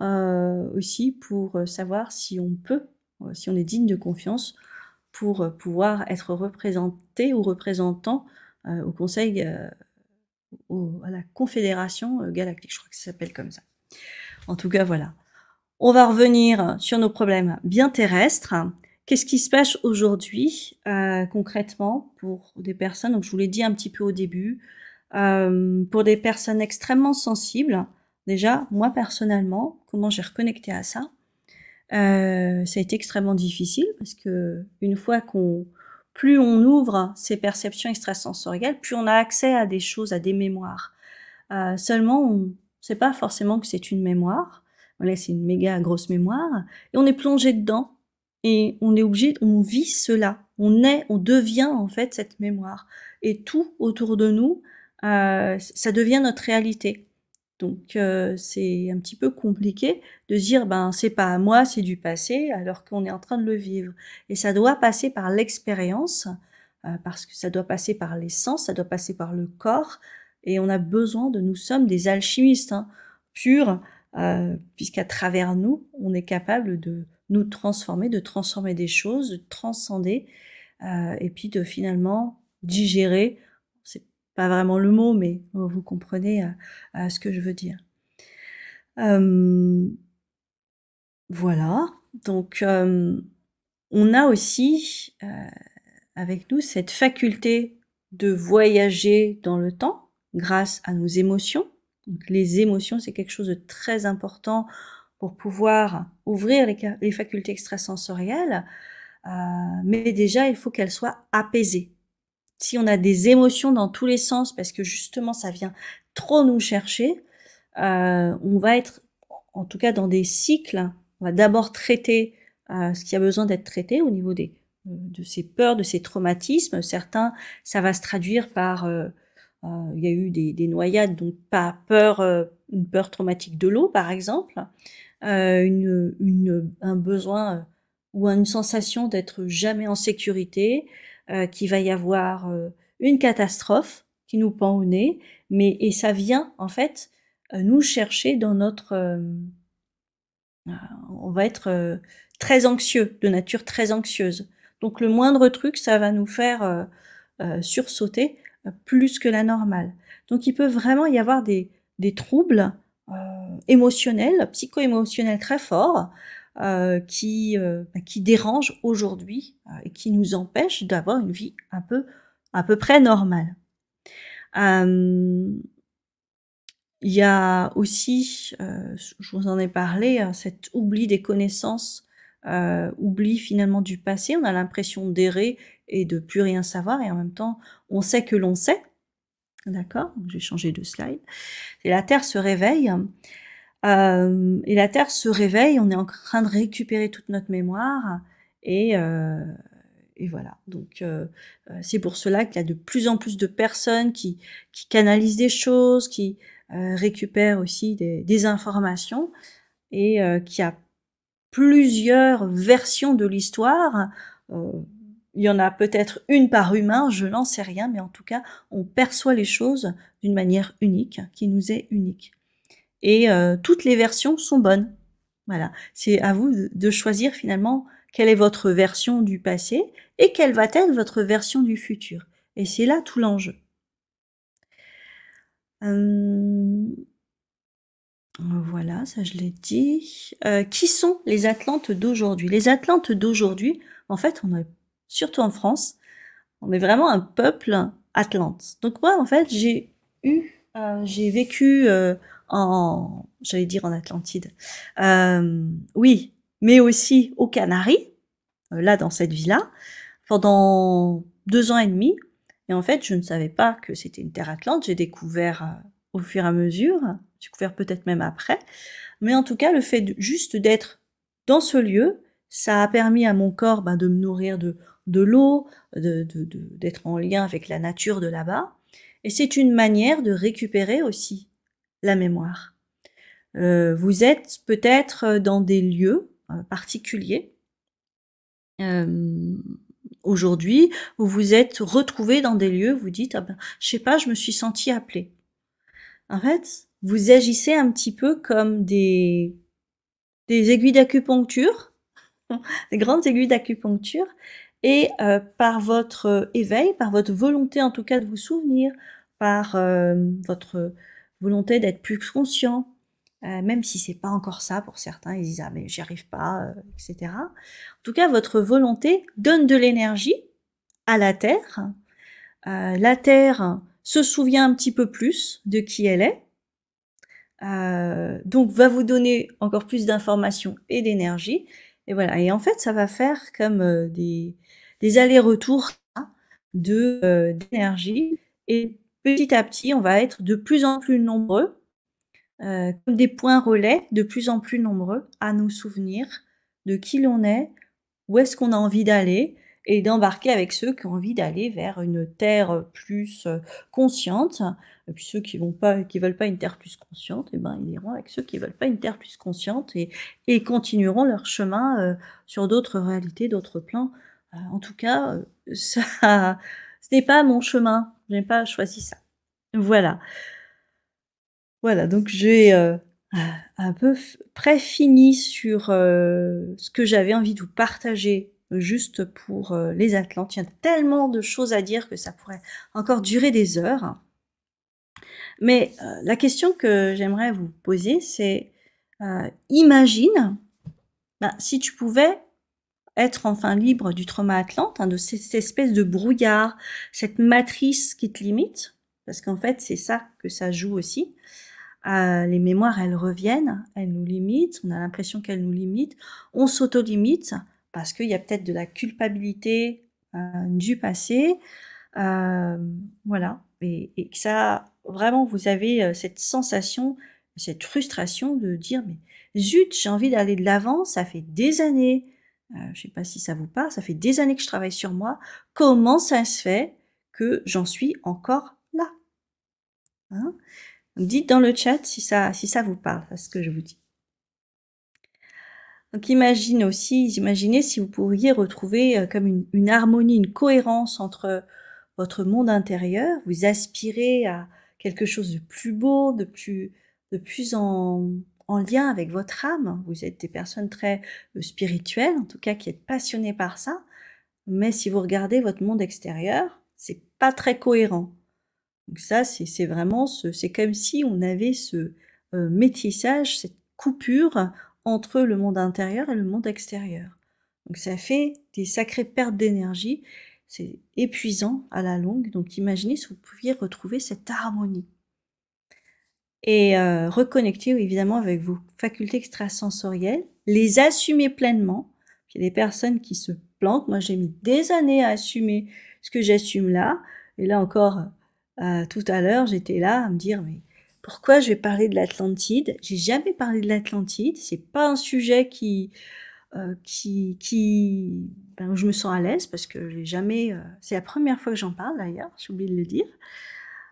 euh, aussi pour euh, savoir si on peut, euh, si on est digne de confiance pour pouvoir être représenté ou représentant au Conseil, à la Confédération Galactique, je crois que ça s'appelle comme ça. En tout cas, voilà. On va revenir sur nos problèmes bien terrestres. Qu'est-ce qui se passe aujourd'hui concrètement pour des personnes, donc je vous l'ai dit un petit peu au début, pour des personnes extrêmement sensibles, Déjà, moi personnellement, comment j'ai reconnecté à ça euh, Ça a été extrêmement difficile parce que une fois qu'on, plus on ouvre ses perceptions extrasensorielles, plus on a accès à des choses, à des mémoires. Euh, seulement, on ne sait pas forcément que c'est une mémoire. Voilà, c'est une méga grosse mémoire et on est plongé dedans et on est obligé, on vit cela. On est, on devient en fait cette mémoire et tout autour de nous, euh, ça devient notre réalité. Donc c'est un petit peu compliqué de dire ben c'est pas à moi, c'est du passé alors qu'on est en train de le vivre. Et ça doit passer par l'expérience euh, parce que ça doit passer par les sens, ça doit passer par le corps et on a besoin de nous sommes des alchimistes hein, purs euh, puisqu'à travers nous on est capable de nous transformer, de transformer des choses, de transcender euh, et puis de finalement digérer pas vraiment le mot, mais vous comprenez ce que je veux dire. Euh, voilà, donc euh, on a aussi euh, avec nous cette faculté de voyager dans le temps grâce à nos émotions. Donc, les émotions, c'est quelque chose de très important pour pouvoir ouvrir les facultés extrasensorielles, mais déjà il faut qu'elles soient apaisées si on a des émotions dans tous les sens parce que justement ça vient trop nous chercher, euh, on va être en tout cas dans des cycles. On va d'abord traiter euh, ce qui a besoin d'être traité au niveau des de ces peurs, de ces traumatismes. Certains, ça va se traduire par euh, euh il y a eu des, des noyades, donc pas peur, euh, une peur traumatique de l'eau par exemple, une, une, un besoin ou une sensation d'être jamais en sécurité, qui euh, qu'il va y avoir euh, une catastrophe qui nous pend au nez, mais et ça vient en fait euh, nous chercher dans notre on va être très anxieux, de nature très anxieuse. Donc le moindre truc, ça va nous faire sursauter plus que la normale. Donc il peut vraiment y avoir des, des troubles émotionnels, psycho-émotionnels très forts, euh, qui, euh, bah, qui dérange aujourd'hui euh, et qui nous empêche d'avoir une vie un peu, à peu près normale. Euh, il y a aussi, je vous en ai parlé, hein, cet oubli des connaissances, oubli finalement du passé. On a l'impression d'errer et de plus rien savoir, et en même temps, on sait que l'on sait. D'accord J'ai changé de slide. Et la Terre se réveille euh, et la Terre se réveille, on est en train de récupérer toute notre mémoire. Et, euh, et voilà. Donc euh, euh c'est pour cela qu'il y a de plus en plus de personnes qui, qui canalisent des choses, qui euh, récupèrent aussi des, des informations et qu'il y a plusieurs versions de l'histoire. il y en a peut-être une par humain, je n'en sais rien, mais en tout cas, on perçoit les choses d'une manière unique, qui nous est unique et euh, toutes les versions sont bonnes. Voilà, c'est à vous de choisir finalement quelle est votre version du passé et quelle va être votre version du futur. Et c'est là tout l'enjeu. Hum, voilà, ça je l'ai dit. Euh, qui sont les Atlantes d'aujourd'hui Les Atlantes d'aujourd'hui, en fait, on est surtout en France, on est vraiment un peuple atlante. Donc moi, en fait, j'ai eu, euh, j'ai vécu en, j'allais dire en Atlantide, euh, oui, mais aussi aux Canaries, euh, là dans cette villa, pendant deux ans et demi. Et en fait, je ne savais pas que c'était une terre atlante. J'ai découvert euh, au fur et à mesure, j'ai découvert peut-être même après. Mais en tout cas, le fait juste d'être dans ce lieu, ça a permis à mon corps ben, de me nourrir de, de l'eau, d'être en lien avec la nature de là-bas. Et c'est une manière de récupérer aussi la mémoire. Euh, vous êtes peut-être euh, dans des lieux euh, particuliers. Aujourd'hui, vous vous êtes retrouvé dans des lieux, vous dites, ah ben, je sais pas, je me suis senti appelé. En fait, vous agissez un petit peu comme des, des aiguilles d'acupuncture, des grandes aiguilles d'acupuncture, et par votre éveil, par votre volonté en tout cas de vous souvenir, par votre volonté d'être plus conscient, euh, même si c'est pas encore ça pour certains, ils disent ah mais j'y arrive pas, euh, etc. En tout cas, votre volonté donne de l'énergie à la terre. Euh, la terre se souvient un petit peu plus de qui elle est, donc va vous donner encore plus d'informations et d'énergie. Et voilà. Et en fait, ça va faire comme des, des allers-retours hein, de d'énergie et petit à petit, on va être de plus en plus nombreux, euh, comme des points relais, de plus en plus nombreux à nous souvenir de qui l'on est, où est-ce qu'on a envie d'aller, et d'embarquer avec ceux qui ont envie d'aller vers une terre plus euh, consciente. Et puis ceux qui ne veulent pas une terre plus consciente, eh ben ils iront avec ceux qui ne veulent pas une terre plus consciente et, continueront leur chemin euh, sur d'autres réalités, d'autres plans. en tout cas, ça, ce n'est pas mon chemin n'ai pas choisi ça. Voilà. Voilà, donc j'ai euh, un peu près fini sur euh, ce que j'avais envie de vous partager euh, juste pour les Atlantes. Il y a tellement de choses à dire que ça pourrait encore durer des heures. Mais la question que j'aimerais vous poser, c'est imagine ben, si tu pouvais être enfin libre du trauma atlante, hein, de cette espèce de brouillard, cette matrice qui te limite, parce qu'en fait c'est ça que ça joue aussi. Euh, les mémoires, elles reviennent, elles nous limitent, on a l'impression qu'elles nous limitent, on s'auto-limite parce qu'il y a peut-être de la culpabilité euh, du passé, euh, voilà, et, que ça, vraiment, vous avez cette sensation, cette frustration de dire, mais zut, j'ai envie d'aller de l'avant, ça fait des années euh, je ne sais pas si ça vous parle, ça fait des années que je travaille sur moi. Comment ça se fait que j'en suis encore là hein Dites dans le chat si ça, si ça vous parle, c'est ce que je vous dis. Donc imagine aussi, imaginez si vous pourriez retrouver euh, comme une, une harmonie, une cohérence entre votre monde intérieur, vous aspirez à quelque chose de plus beau, de plus, de plus en, en lien avec votre âme. Vous êtes des personnes très euh, spirituelles, en tout cas qui êtes passionnées par ça. Mais si vous regardez votre monde extérieur, c'est pas très cohérent. Donc ça, c'est vraiment ce, c'est comme si on avait ce euh, métissage, cette coupure entre le monde intérieur et le monde extérieur. Donc ça fait des sacrées pertes d'énergie, c'est épuisant à la longue. Donc imaginez si vous pouviez retrouver cette harmonie et euh, reconnecter évidemment avec vos facultés extrasensorielles, les assumer pleinement. Il y a des personnes qui se plantent. Moi, j'ai mis des années à assumer ce que j'assume là. Et là encore, euh, tout à l'heure, j'étais là à me dire, mais pourquoi je vais parler de l'Atlantide J'ai jamais parlé de l'Atlantide. C'est pas un sujet qui, euh, qui, qui, ben, je me sens à l'aise parce que j'ai jamais. Euh, c'est la première fois que j'en parle d'ailleurs. J'ai oublié de le dire.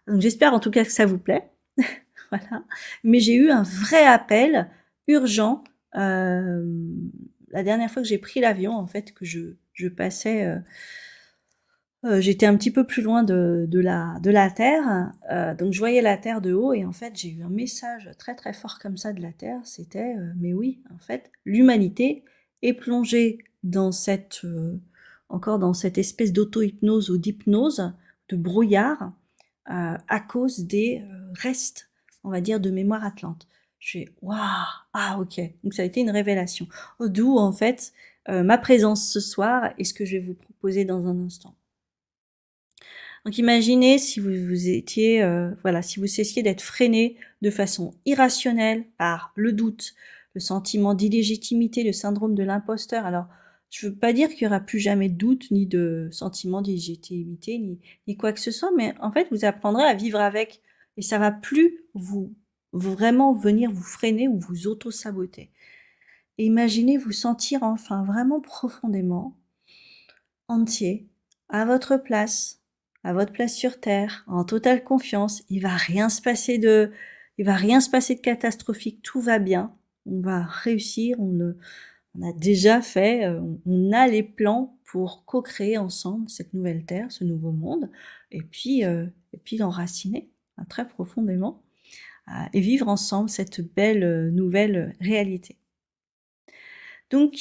Donc j'espère en tout cas que ça vous plaît. Mais j'ai eu un vrai appel urgent. Euh, la dernière fois que j'ai pris l'avion, en fait, que je, je passais, euh, euh, j'étais un petit peu plus loin de, la, de la Terre. donc je voyais la Terre de haut et en fait, j'ai eu un message très très fort comme ça de la Terre. C'était, mais oui, en fait, l'humanité est plongée dans cette, encore dans cette espèce d'auto-hypnose ou d'hypnose, de brouillard, à cause des restes on va dire, de mémoire atlante. Je fais waouh, ah ok. Donc ça a été une révélation. D'où en fait euh, ma présence ce soir et ce que je vais vous proposer dans un instant. Donc imaginez si vous, vous étiez, euh, voilà, si vous cessiez d'être freiné de façon irrationnelle par le doute, le sentiment d'illégitimité, le syndrome de l'imposteur. Alors, je veux pas dire qu'il y aura plus jamais de doute, ni de sentiment d'illégitimité, ni, ni quoi que ce soit, mais en fait, vous apprendrez à vivre avec et ça va plus vous vraiment venir vous freiner ou vous auto-saboter. Et imaginez vous sentir enfin vraiment profondément entier, à votre place, à votre place sur terre, en totale confiance, il va rien se passer de il va rien se passer de catastrophique, tout va bien, on va réussir, on a déjà fait, euh, on a les plans pour co-créer ensemble cette nouvelle terre, ce nouveau monde, et puis, euh, et puis l'enraciner. Hein, très profondément, euh, et vivre ensemble cette belle euh, nouvelle réalité. Donc,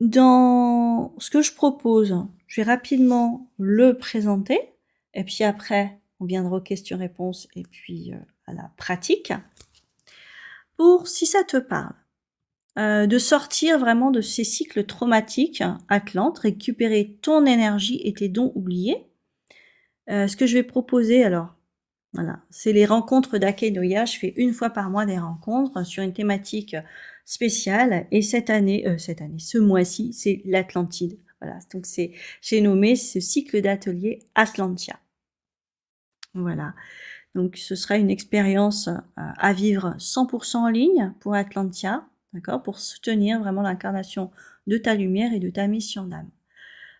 dans ce que je propose, je vais rapidement le présenter, et puis après, on viendra aux questions-réponses et puis euh, à la pratique. Pour, si ça te parle, de sortir vraiment de ces cycles traumatiques, Atlante, récupérer ton énergie et tes dons oubliés. ce que je vais proposer, alors, voilà, c'est les rencontres d'Akedoya. Je fais une fois par mois des rencontres sur une thématique spéciale. Et cette année, euh, cette année, ce mois-ci, c'est l'Atlantide. Voilà, donc c'est, j'ai nommé ce cycle d'atelier Atlantia. Voilà. Donc ce sera une expérience euh, à vivre 100% en ligne pour Atlantia, d'accord, pour soutenir vraiment l'incarnation de ta lumière et de ta mission d'âme.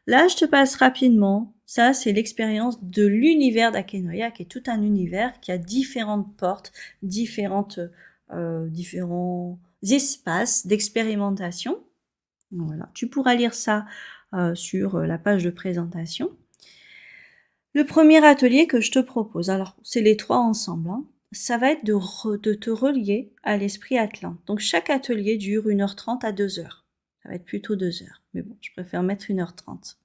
Là, je te passe rapidement ça, c'est l'expérience de l'univers d'Akenoya, qui est tout un univers qui a différentes portes, différentes, euh, différents espaces d'expérimentation. Voilà. Tu pourras lire ça euh, sur euh, la page de présentation. Le premier atelier que je te propose, alors c'est les trois ensemble, hein, ça va être de, te relier à l'esprit atlant. Donc chaque atelier dure 1h30 à 2h. Ça va être plutôt 2h, mais bon, je préfère mettre 1h30.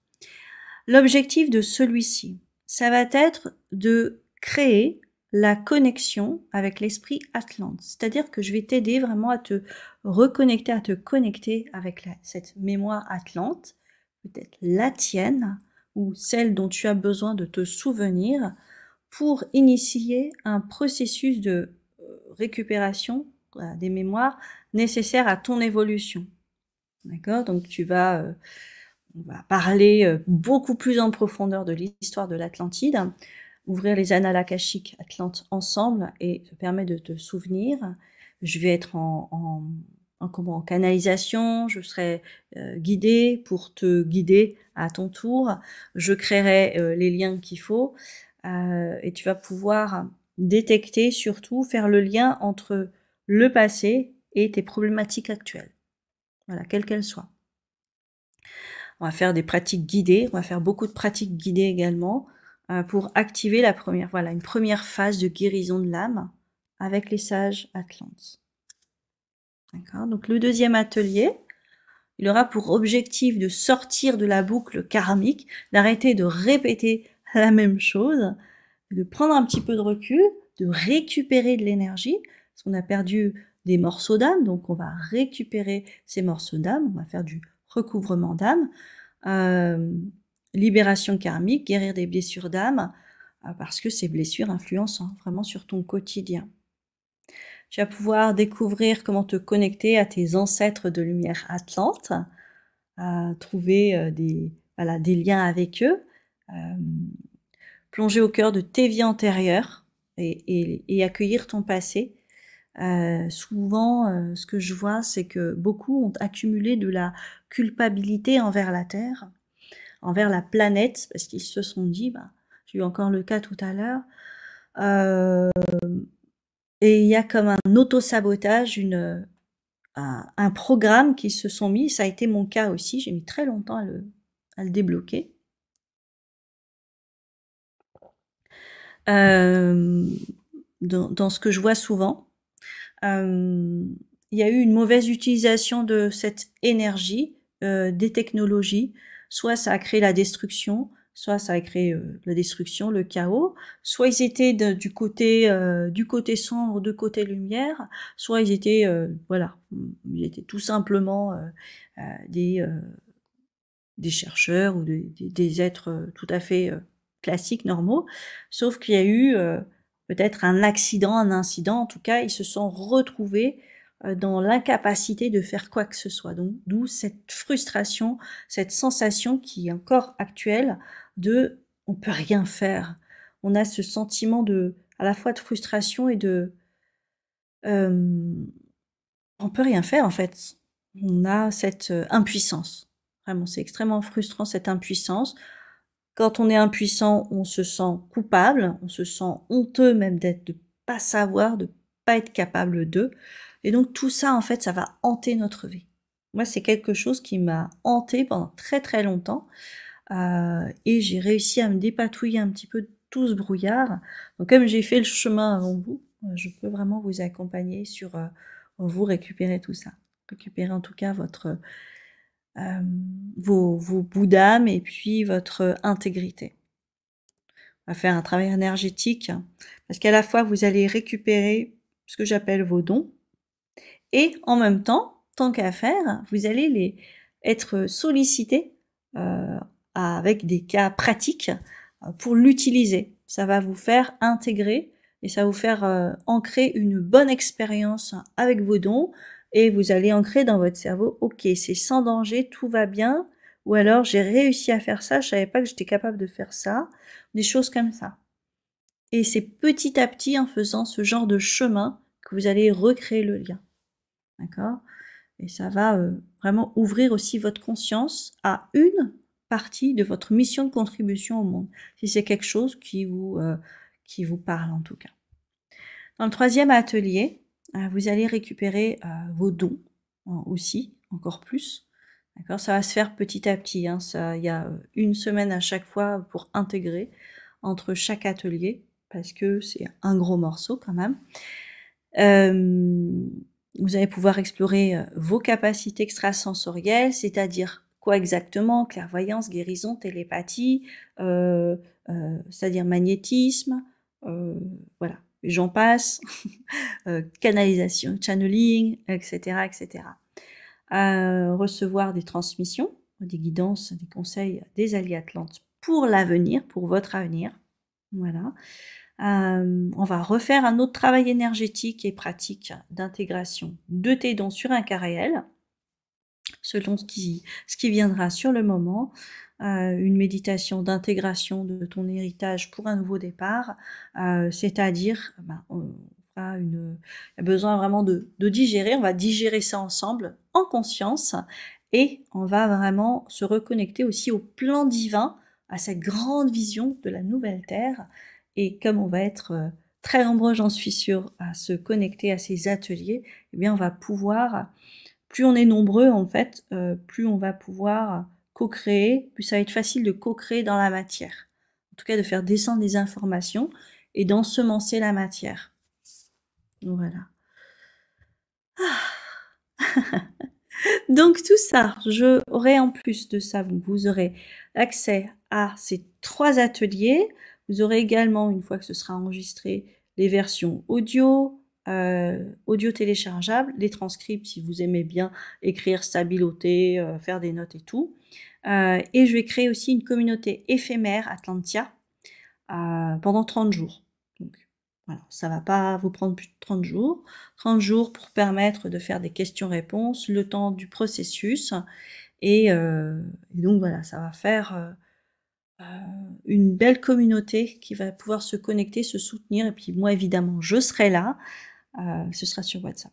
L'objectif de celui-ci, ça va être de créer la connexion avec l'esprit Atlante. C'est-à-dire que je vais t'aider vraiment à te reconnecter, à te connecter avec cette mémoire Atlante, peut-être la tienne ou celle dont tu as besoin de te souvenir pour initier un processus de euh, récupération des mémoires nécessaires à ton évolution. D'accord Donc tu vas... Euh, on va parler euh, beaucoup plus en profondeur de l'histoire de l'Atlantide, ouvrir les annales akashiques Atlante ensemble et te permet de te souvenir. Je vais être en, comment, en canalisation, je serai euh, guidée pour te guider à ton tour, je créerai euh, les liens qu'il faut et tu vas pouvoir détecter surtout, faire le lien entre le passé et tes problématiques actuelles. Voilà, quelles qu'elles soient. On va faire des pratiques guidées, on va faire beaucoup de pratiques guidées également euh, pour activer la première, voilà, une première phase de guérison de l'âme avec les sages Atlantes. D'accord Donc le deuxième atelier, il aura pour objectif de sortir de la boucle karmique, d'arrêter de répéter la même chose, de prendre un petit peu de recul, de récupérer de l'énergie, parce qu'on a perdu des morceaux d'âme, donc on va récupérer ces morceaux d'âme, on va faire du recouvrement d'âme, euh, libération karmique, guérir des blessures d'âme, euh, parce que ces blessures influencent hein, vraiment sur ton quotidien. Tu vas pouvoir découvrir comment te connecter à tes ancêtres de lumière atlante, trouver euh, des, liens avec eux, plonger au cœur de tes vies antérieures et accueillir ton passé euh, souvent, euh, ce que je vois, c'est que beaucoup ont accumulé de la culpabilité envers la Terre, envers la planète, parce qu'ils se sont dit, bah, j'ai eu encore le cas tout à l'heure, euh, et il y a comme un auto-sabotage, une, un, programme qu'ils se sont mis, ça a été mon cas aussi, j'ai mis très longtemps à le, le débloquer. Dans, dans, ce que je vois souvent. Euh, il y a eu une mauvaise utilisation de cette énergie, euh, des technologies. Soit ça a créé la destruction, soit ça a créé euh, la destruction, le chaos. Soit ils étaient du côté du côté sombre, du côté lumière. Soit ils étaient voilà, ils étaient tout simplement des des chercheurs ou des, des, êtres tout à fait classiques, normaux. Sauf qu'il y a eu peut-être un accident, un incident, en tout cas, ils se sont retrouvés euh, dans l'incapacité de faire quoi que ce soit. Donc, d'où cette frustration, cette sensation qui est encore actuelle de on peut rien faire. On a ce sentiment de à la fois de frustration et de euh, on peut rien faire en fait. On a cette euh, impuissance. Vraiment, c'est extrêmement frustrant cette impuissance. Quand on est impuissant, on se sent coupable, on se sent honteux même d'être, de pas savoir, de pas être capable d'eux. Et donc tout ça, en fait, ça va hanter notre vie. Moi, c'est quelque chose qui m'a hanté pendant très très longtemps. Euh, et j'ai réussi à me dépatouiller un petit peu de tout ce brouillard. Donc comme j'ai fait le chemin avant vous, euh, je peux vraiment vous accompagner sur euh, vous récupérer tout ça. Récupérer en tout cas votre euh, vos, vos bouts d'âme et puis votre intégrité. On va faire un travail énergétique hein, parce qu'à la fois vous allez récupérer ce que j'appelle vos dons et en même temps, tant qu'à faire, vous allez les être sollicités euh, avec des cas pratiques euh, pour l'utiliser. Ça va vous faire intégrer et ça va vous faire ancrer une bonne expérience avec vos dons, et vous allez ancrer dans votre cerveau, ok, c'est sans danger, tout va bien, ou alors j'ai réussi à faire ça, je savais pas que j'étais capable de faire ça, des choses comme ça. Et c'est petit à petit en faisant ce genre de chemin que vous allez recréer le lien. D'accord Et ça va euh, vraiment ouvrir aussi votre conscience à une partie de votre mission de contribution au monde, si c'est quelque chose qui euh, qui vous parle en tout cas. Dans le troisième atelier, euh, vous allez récupérer euh, vos dons aussi, encore plus. D'accord Ça va se faire petit à petit. Hein. Ça, il y a euh, une semaine à chaque fois pour intégrer entre chaque atelier, parce que c'est un gros morceau quand même. vous allez pouvoir explorer vos capacités extrasensorielles, c'est-à-dire quoi exactement Clairvoyance, guérison, télépathie, c'est-à-dire magnétisme, voilà, j'en passe, euh, canalisation, channeling, etc. etc. Euh, recevoir des transmissions, des guidances, des conseils des alliés atlantes pour l'avenir, pour votre avenir. Voilà. Euh, on va refaire un autre travail énergétique et pratique d'intégration de tes dons sur un carré selon ce ce qui viendra sur le moment. Euh, une méditation d'intégration de ton héritage pour un nouveau départ, euh, c'est-à-dire bah, on a besoin vraiment de, digérer, on va digérer ça ensemble en conscience et on va vraiment se reconnecter aussi au plan divin, à cette grande vision de la nouvelle Terre. Et comme on va être euh, très nombreux, j'en suis sûre, à se connecter à ces ateliers, et eh bien on va pouvoir, plus on est nombreux en fait, plus on va pouvoir co-créer, puis ça va être facile de co-créer dans la matière. En tout cas, de faire descendre des informations et d'ensemencer la matière. Voilà. Ah. Donc tout ça, je aurai en plus de ça, vous aurez accès à ces trois ateliers. Vous aurez également, une fois que ce sera enregistré, les versions audio, euh, audio téléchargeable, les transcripts si vous aimez bien écrire, stabiloter, euh, faire des notes et tout. Euh, et je vais créer aussi une communauté éphémère Atlantia pendant 30 jours. Donc voilà, ça va pas vous prendre plus de 30 jours. 30 jours pour permettre de faire des questions-réponses, le temps du processus. Et, et donc voilà, ça va faire une belle communauté qui va pouvoir se connecter, se soutenir. Et puis moi, évidemment, je serai là euh, ce sera sur WhatsApp.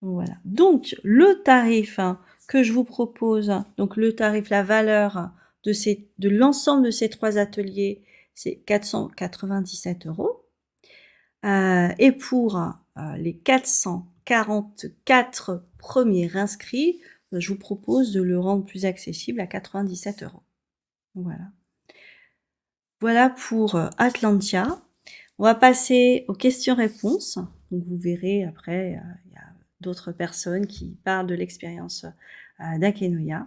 Voilà. Donc, le tarif hein, que je vous propose, donc le tarif, la valeur de, de l'ensemble de ces trois ateliers, c'est 497 euros. Euh, et pour euh, les 444 premiers inscrits, je vous propose de le rendre plus accessible à 97 euros. Voilà. Voilà pour Atlantia. On va passer aux questions-réponses. Donc vous verrez après, euh, il y a d'autres personnes qui parlent de l'expérience euh, d'Akenoya.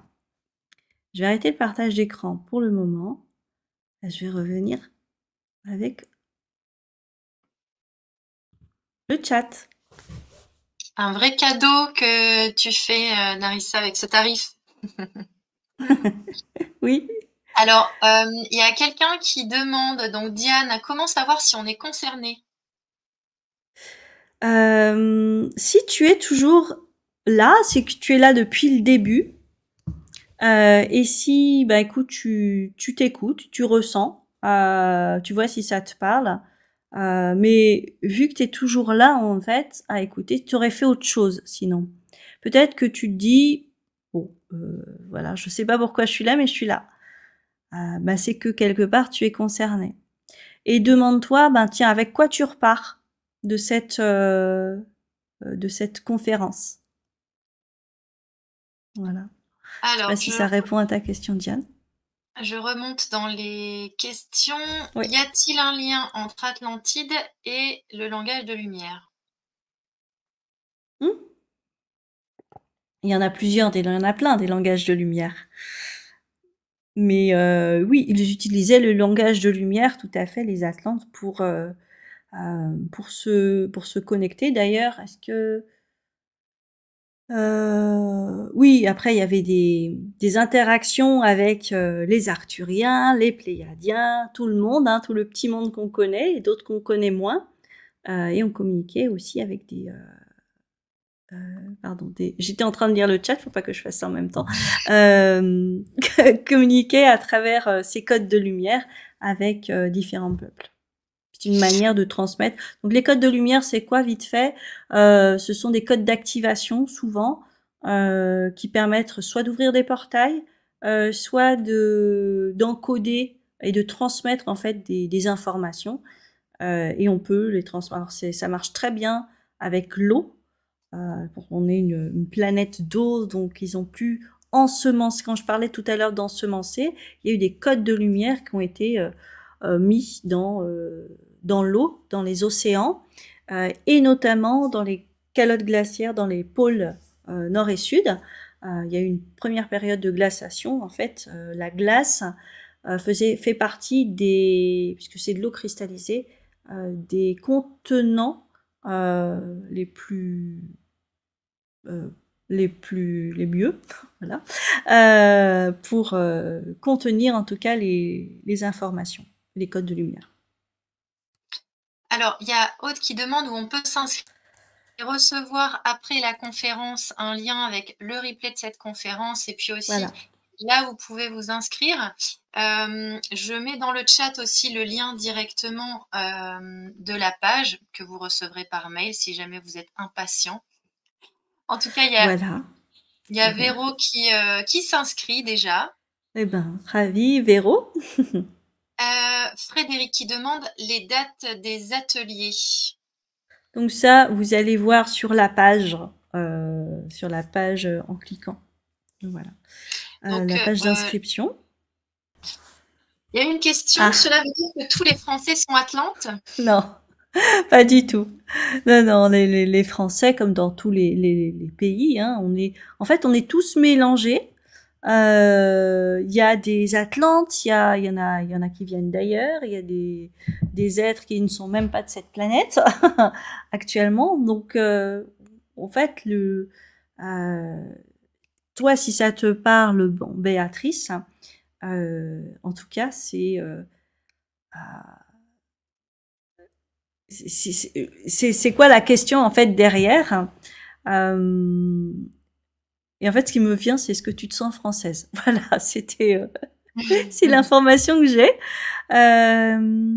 Je vais arrêter le partage d'écran pour le moment. Je vais revenir avec le chat. Un vrai cadeau que tu fais, euh, Narissa, avec ce tarif. oui. Alors, il y a quelqu'un qui demande, donc Diane, comment savoir si on est concerné euh, si tu es toujours là, c'est que tu es là depuis le début. Euh, et si, bah écoute, tu t'écoutes, tu, ressens, euh, tu vois si ça te parle. mais vu que tu es toujours là, en fait, à écouter, tu aurais fait autre chose sinon. Peut-être que tu te dis, bon, voilà, je sais pas pourquoi je suis là, mais je suis là. Ben c'est que quelque part, tu es concerné. Et demande-toi, ben tiens, avec quoi tu repars de cette, euh, euh, de cette conférence. Voilà. Alors, sais pas si ça répond à ta question, Diane. Je remonte dans les questions. Y a-t-il un lien entre Atlantide et le langage de lumière hmm Il y en a plusieurs, il y en a plein des langages de lumière. Mais euh, oui, ils utilisaient le langage de lumière, tout à fait, les Atlantes, pour, euh, pour, se, pour se connecter. D'ailleurs, est-ce que... Euh, oui, après, il y avait des, des interactions avec euh, les Arthuriens, les Pléiadiens, tout le monde, hein, tout le petit monde qu'on connaît et d'autres qu'on connaît moins. Euh, et on communiquait aussi avec des... Euh, euh, pardon, des... j'étais en train de lire le chat, faut pas que je fasse ça en même temps, euh, communiquer à travers ces codes de lumière avec différents peuples une manière de transmettre. Donc les codes de lumière, c'est quoi vite fait euh, Ce sont des codes d'activation souvent euh, qui permettent soit d'ouvrir des portails, euh, soit de d'encoder et de transmettre en fait des, informations. et on peut les transmettre. Ça marche très bien avec l'eau. on est une, planète d'eau, donc ils ont pu ensemencer. Quand je parlais tout à l'heure d'ensemencer, il y a eu des codes de lumière qui ont été mis dans dans l'eau, dans les océans, euh, et notamment dans les calottes glaciaires, dans les pôles euh, nord et sud. Euh, il y a une première période de glaciation. En fait, la glace faisait, fait partie des, puisque c'est de l'eau cristallisée, des contenants les plus les plus les mieux voilà pour contenir en tout cas les informations les codes de lumière alors, il y a Aude qui demande où on peut s'inscrire et recevoir après la conférence un lien avec le replay de cette conférence et puis aussi là vous pouvez vous inscrire. Euh, je mets dans le chat aussi le lien directement euh, de la page que vous recevrez par mail si jamais vous êtes impatient. En tout cas, il y a, Véro qui, euh, qui s'inscrit déjà. Eh bien, ravi Véro. Euh, Frédéric qui demande les dates des ateliers. Donc ça, vous allez voir sur la page, euh, sur la page en cliquant. Voilà. Euh, la page d'inscription. Il y a une question. Ah. Cela veut dire que tous les Français sont atlantes Non, pas du tout. Non, non, les, Français, comme dans tous les, pays, hein, on est, en fait, on est tous mélangés. Euh, il y a des Atlantes, il y, en a, y en a qui viennent d'ailleurs, il y a des, des êtres qui ne sont même pas de cette planète actuellement. Donc, euh, en fait, le, euh, toi, si ça te parle, bon, Béatrice, euh, en tout cas, euh, c'est c'est quoi la question en fait derrière euh, et en fait, ce qui me vient, c'est ce que tu te sens française. Voilà, c'était, euh, c'est l'information que j'ai. Euh,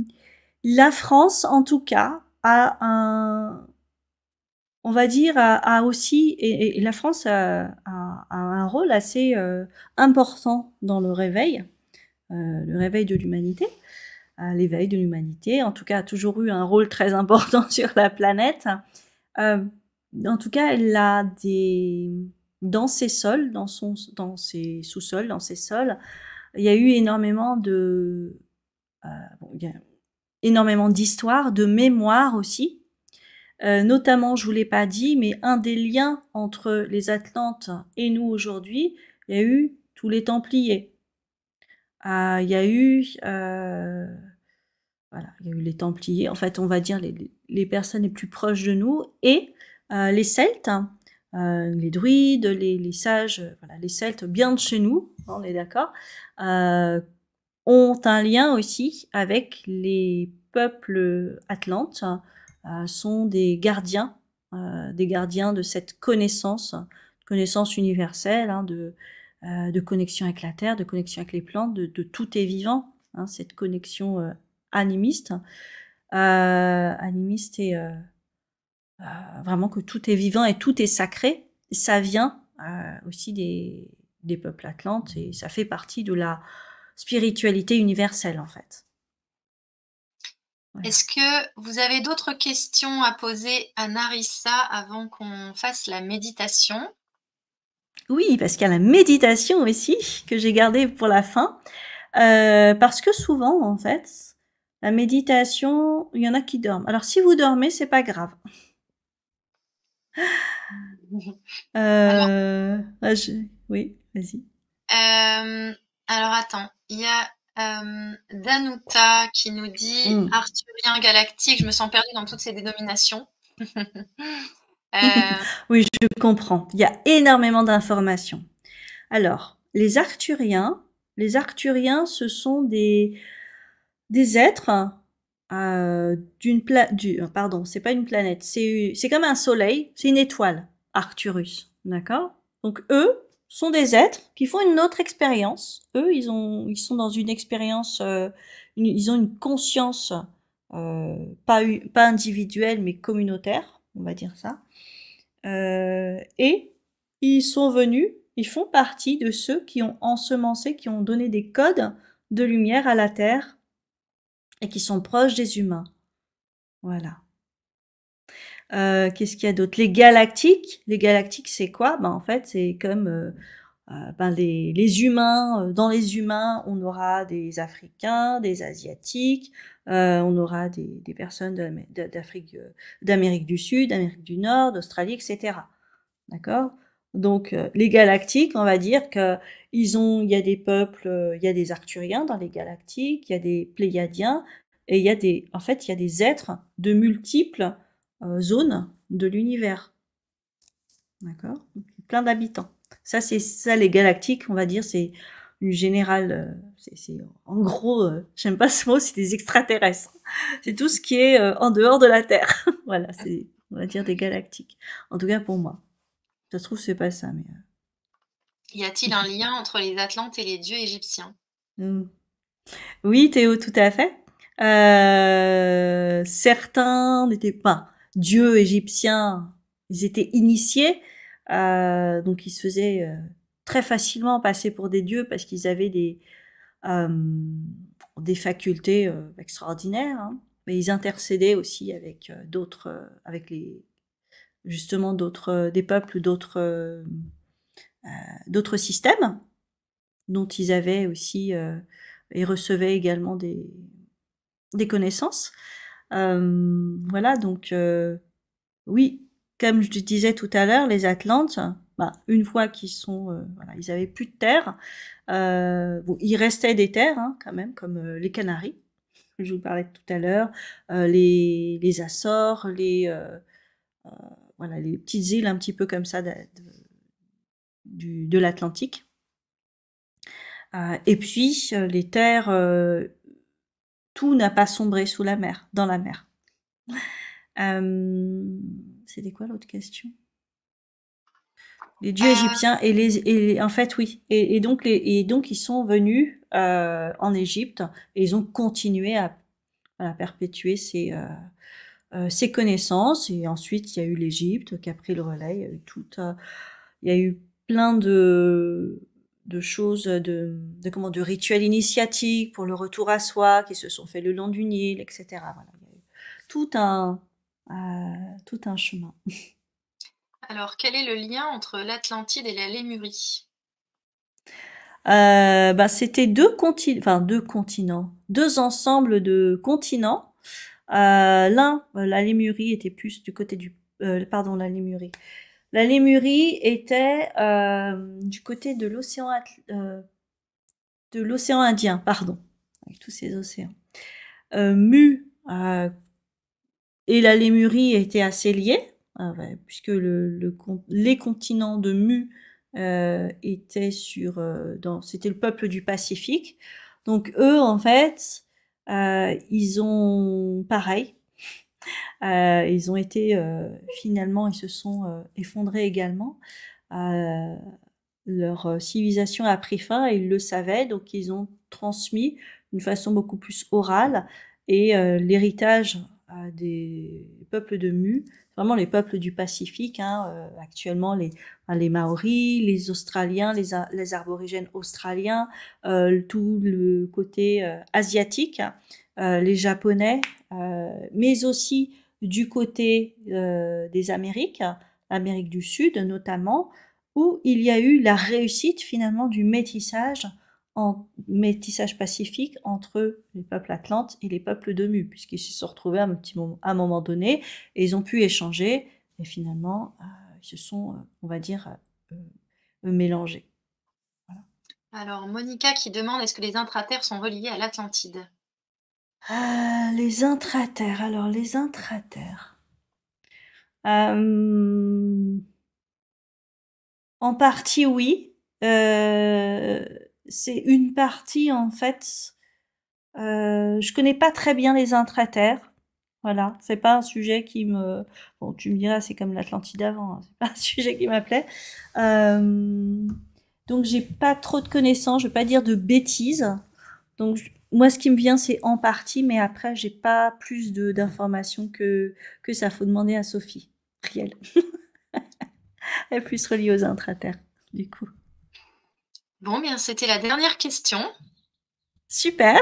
la France, en tout cas, a un, on va dire, a, aussi, et, la France a, un rôle assez euh, important dans le réveil, le réveil de l'humanité, l'éveil de l'humanité. En tout cas, a toujours eu un rôle très important sur la planète. en tout cas, elle a des dans ces sols, dans, son, dans ses sous-sols, dans ces sols, il y a eu énormément de, euh, énormément d'histoires, de mémoires aussi. Euh, notamment, je vous l'ai pas dit, mais un des liens entre les Atlantes et nous aujourd'hui, il y a eu tous les Templiers. Euh, il y a eu, eu les Templiers. En fait, on va dire les personnes les plus proches de nous et les Celtes, euh, les druides, les, sages, euh, les celtes, bien de chez nous, on est d'accord, euh, ont un lien aussi avec les peuples atlantes, sont des gardiens, des gardiens de cette connaissance, connaissance universelle, hein, de, de connexion avec la terre, de connexion avec les plantes, de, tout est vivant, hein, cette connexion animiste, animiste et euh, vraiment que tout est vivant et tout est sacré, ça vient euh, aussi des, peuples atlantes et ça fait partie de la spiritualité universelle en fait. Est-ce que vous avez d'autres questions à poser à Narissa avant qu'on fasse la méditation Oui, parce qu'il y a la méditation aussi que j'ai gardée pour la fin. Euh, parce que souvent, en fait, la méditation, il y en a qui dorment. Alors si vous dormez, c'est pas grave. Euh, ah, oui, vas-y. Euh, alors attends, il y a euh, Danuta qui nous dit hmm. Arthurien galactique, je me sens perdue dans toutes ces dénominations. oui, je comprends. Il y a énormément d'informations. Alors, les Arthuriens, les Arthuriens, ce sont des, des êtres euh, d'une planète, du, euh, pardon, c'est pas une planète, c'est comme un soleil, c'est une étoile, Arcturus, d'accord Donc eux sont des êtres qui font une autre expérience. Eux, ils ont, ils sont dans une expérience, euh, ils ont une conscience euh, pas pas individuelle mais communautaire, on va dire ça. et ils sont venus, ils font partie de ceux qui ont ensemencé, qui ont donné des codes de lumière à la Terre qui sont proches des humains. Voilà. Euh, qu'est-ce qu'il y a d'autre Les galactiques. Les galactiques, c'est quoi ben, En fait, c'est comme euh, euh, ben, les, humains. Dans les humains, on aura des Africains, des Asiatiques, on aura des, des personnes d'Afrique, d'Amérique du Sud, d'Amérique du Nord, d'Australie, etc. D'accord donc euh, les galactiques, on va dire que ils ont, il y a des peuples, euh, il y a des Arthuriens dans les galactiques, il y a des Pléiadiens, et il y a des, en fait, il y a des êtres de multiples euh, zones de l'univers. D'accord Plein d'habitants. Ça, c'est ça, les galactiques, on va dire, c'est une générale, c'est, c'est, en gros, j'aime pas ce mot, c'est des extraterrestres. C'est tout ce qui est en dehors de la Terre. voilà, c'est, on va dire des galactiques. En tout cas, pour moi trouve, c'est pas ça, mais. Euh. Y a-t-il un lien entre les Atlantes et les dieux égyptiens hmm. Oui, Théo, tout à fait. Euh, certains n'étaient pas dieux égyptiens, ils étaient initiés, euh, donc ils se faisaient très facilement passer pour des dieux parce qu'ils avaient des, des facultés extraordinaires, hein. mais ils intercédaient aussi avec d'autres, avec les, justement d'autres euh, des peuples d'autres euh, euh, d'autres systèmes dont ils avaient aussi et recevaient également des des connaissances voilà donc oui comme je disais tout à l'heure les Atlantes bah, une fois qu'ils sont voilà ils avaient plus de terre il restait des terres hein, quand même comme les Canaries je vous parlais tout à l'heure les les Açores les voilà, les petites îles un petit peu comme ça de, l'Atlantique. Euh, et puis euh, les terres, euh, tout n'a pas sombré sous la mer, dans la mer. C'était quoi l'autre question les dieux égyptiens et en fait oui et, donc les, et donc ils sont venus en Égypte et ils ont continué à, perpétuer ces euh, ses connaissances. Et ensuite, il y a eu l'Égypte qui a pris le relais. Il y a eu tout, euh, il y a eu plein de, de choses, de, comment, de rituels initiatiques pour le retour à soi qui se sont faits le long du Nil, etc. tout un, euh, tout un chemin. Alors, quel est le lien entre l'Atlantide et la Lémurie bah, C'était deux, deux continents, deux ensembles de continents euh, l'un, euh, la Lémurie était plus du côté du... Euh, pardon, la Lémurie. La Lémurie était du côté de l'océan de l'océan Indien, pardon, avec tous ces océans. Mu et la Lémurie étaient assez liées, hein, puisque les continents de Mu étaient sur, c'était le peuple du Pacifique. Donc eux, en fait, euh, ils ont pareil. Euh, ils ont été euh, finalement, ils se sont effondrés également. leur civilisation a pris fin, et ils le savaient, donc ils ont transmis d'une façon beaucoup plus orale et l'héritage des peuples de Mu vraiment les peuples du Pacifique, hein, euh, actuellement les, les Maoris, les Australiens, les, les arborigènes australiens, euh, tout le côté euh, asiatique, les Japonais, mais aussi du côté des Amériques, Amérique du Sud notamment, où il y a eu la réussite finalement du métissage en métissage pacifique entre les peuples atlantes et les peuples de Mu, puisqu'ils se sont retrouvés à un, petit moment, à un moment donné et ils ont pu échanger et finalement euh, ils se sont, euh, on va dire, euh, mélangés. Alors Monica qui demande est-ce que les intraterres sont reliés à l'Atlantide ah, Les intraterres, alors les intraterres. en partie oui c'est une partie en fait. Euh, je connais pas très bien les intraterres, Voilà, c'est pas un sujet qui me. Bon, tu me diras, c'est comme l'Atlantide avant. Hein, c'est pas un sujet qui m'appelait. Euh... Donc j'ai pas trop de connaissances. Je vais pas dire de bêtises. Donc moi, ce qui me vient, c'est en partie, mais après, j'ai pas plus d'informations que que ça. Faut demander à Sophie Riel. Elle plus reliée aux intraterres, du coup. Bon, bien, c'était la dernière question. Super.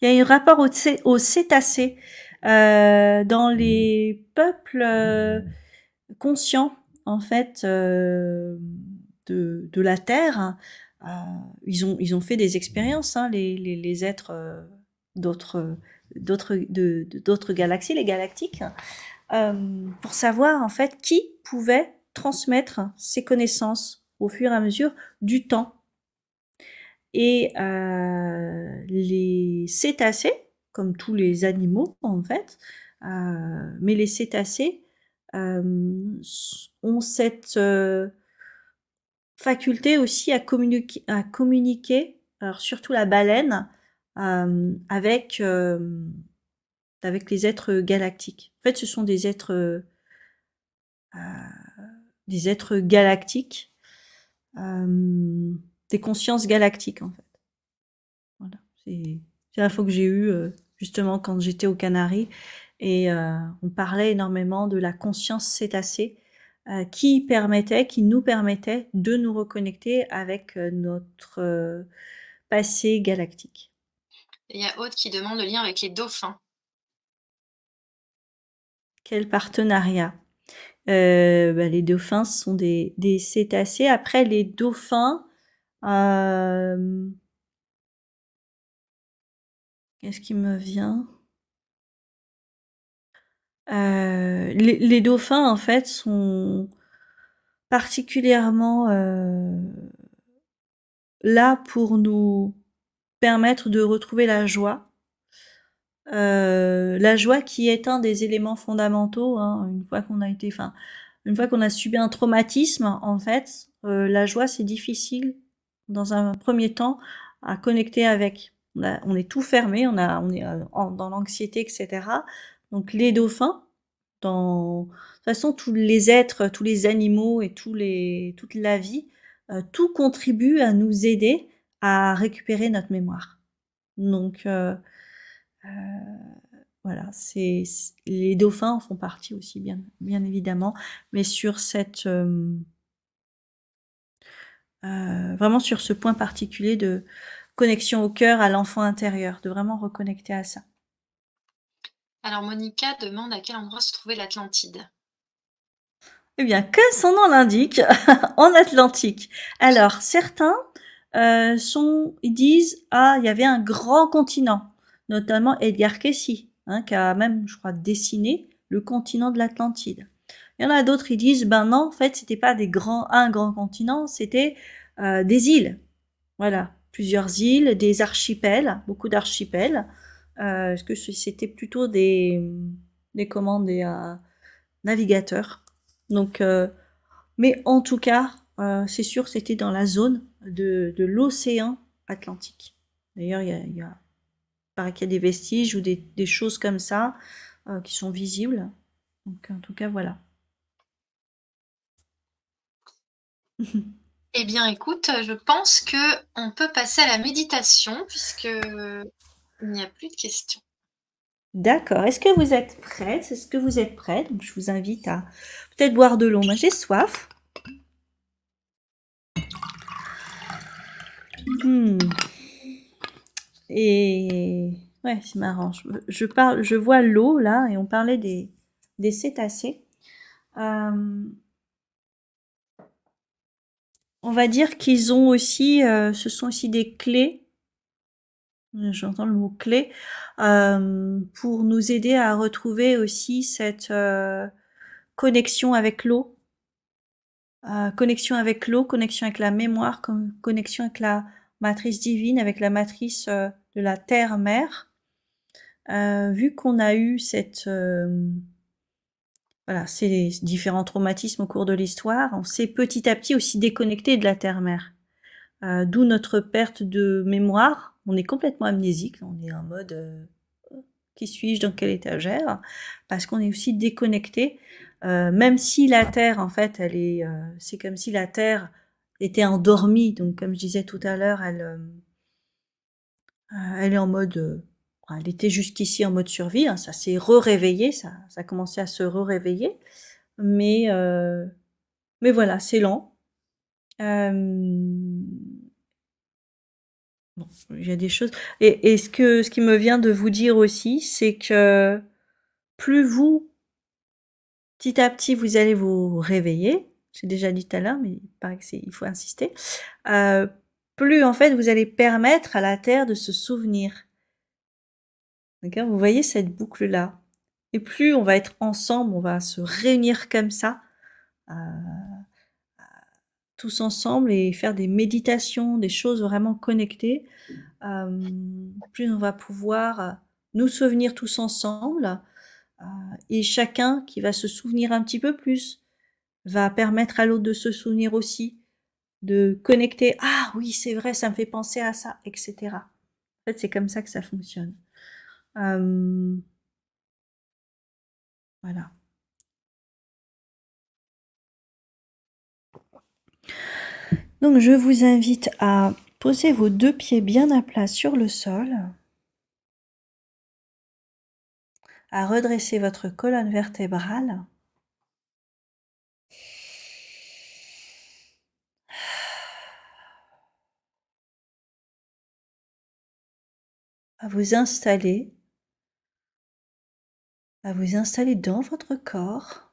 Il y a un rapport au cétacé euh, dans les peuples euh, conscients, en fait, euh, de, la Terre, ils, ont, ils ont fait des expériences, hein, les, les, êtres d'autres d'autres d'autres galaxies, les galactiques, pour savoir en fait qui pouvait transmettre ses connaissances au fur et à mesure du temps. Et euh, les cétacés, comme tous les animaux en fait, euh, mais les cétacés euh, ont cette faculté aussi à communiquer, à communiquer alors surtout la baleine, avec, avec les êtres galactiques. En fait, ce sont des êtres des êtres galactiques des consciences galactiques, en fait. Voilà. C'est l'info que j'ai eue euh, justement quand j'étais aux Canaries. Et euh, on parlait énormément de la conscience cétacée euh, qui permettait, qui nous permettait de nous reconnecter avec notre passé galactique. Il y a Aude qui demande le lien avec les dauphins. Quel partenariat bah, Les dauphins sont des cétacés. Après, les dauphins, Qu'est-ce qui me vient les, dauphins, en fait, sont particulièrement là pour nous permettre de retrouver la joie. la joie qui est un des éléments fondamentaux, hein. une fois qu'on a été, enfin, une fois qu'on a subi un traumatisme, en fait, la joie c'est difficile dans un premier temps, à connecter avec. On, est tout fermé, on, a, est euh, dans l'anxiété, etc. Donc les dauphins, dans... de toute façon, tous les êtres, tous les animaux et tous les... toute la vie, euh, tout contribue à nous aider à récupérer notre mémoire. Donc euh, voilà, c'est les dauphins en font partie aussi, bien, bien évidemment, mais sur cette euh, vraiment sur ce point particulier de connexion au cœur, à l'enfant intérieur, de vraiment reconnecter à ça. Alors Monica demande à quel endroit se trouvait l'Atlantide. Eh bien, comme son nom l'indique, en Atlantique. Alors, certains euh, disent, ah, il y avait un grand continent, notamment Edgar Casey, hein, qui a même, je crois, dessiné le continent de l'Atlantide. Il y en a d'autres, ils disent, ben non, en fait, c'était pas des grands, un grand continent, c'était euh, des îles. Voilà, plusieurs îles, des archipels, beaucoup d'archipels. Euh, est-ce que c'était plutôt des, des commandes des euh, navigateurs Donc, mais en tout cas, c'est sûr, c'était dans la zone de, de l'océan Atlantique. D'ailleurs, il y a, paraît qu'il y a des vestiges ou des, des choses comme ça qui sont visibles. Donc, en tout cas, voilà. Eh bien, écoute, je pense que on peut passer à la méditation puisque euh, il n'y a plus de questions. D'accord. Est-ce que vous êtes prête Est-ce que vous êtes prête je vous invite à peut-être boire de l'eau. Moi, j'ai soif. Hmm. Et ouais, c'est marrant. Je, parle, je vois l'eau là, et on parlait des, des cétacés. Euh on va dire qu'ils ont aussi, euh, ce sont aussi des clés, j'entends le mot clé, euh, pour nous aider à retrouver aussi cette euh, connexion avec l'eau, connexion avec l'eau, connexion avec la mémoire, connexion avec la matrice divine, avec la matrice de la terre-mère. vu qu'on a eu cette voilà, ces différents traumatismes au cours de l'histoire, on s'est petit à petit aussi déconnecté de la terre-mère. Euh, d'où notre perte de mémoire. On est complètement amnésique, on est en mode euh, qui suis-je, dans quelle étagère Parce qu'on est aussi déconnecté, euh, même si la terre, en fait, elle est, c'est comme si la terre était endormie. Donc, comme je disais tout à l'heure, elle est en mode ah, elle était jusqu'ici en mode survie, hein, ça s'est réveillé ça, a commencé à se réveiller Mais, euh, mais voilà, c'est lent. Euh, il y a des choses. Et, ce, que, ce qui me vient de vous dire aussi, c'est que plus vous, petit à petit, vous allez vous réveiller, j'ai déjà dit tout à l'heure, mais il il faut insister, euh, plus en fait vous allez permettre à la Terre de se souvenir D'accord Vous voyez cette boucle-là Et plus on va être ensemble, on va se réunir comme ça, euh, tous ensemble et faire des méditations, des choses vraiment connectées, euh, plus on va pouvoir nous souvenir tous ensemble euh, et chacun qui va se souvenir un petit peu plus va permettre à l'autre de se souvenir aussi, de connecter, ah oui c'est vrai, ça me fait penser à ça, etc. En fait c'est comme ça que ça fonctionne. Voilà. Donc je vous invite à poser vos deux pieds bien à plat sur le sol, à redresser votre colonne vertébrale. à vous installer à vous installer dans votre corps.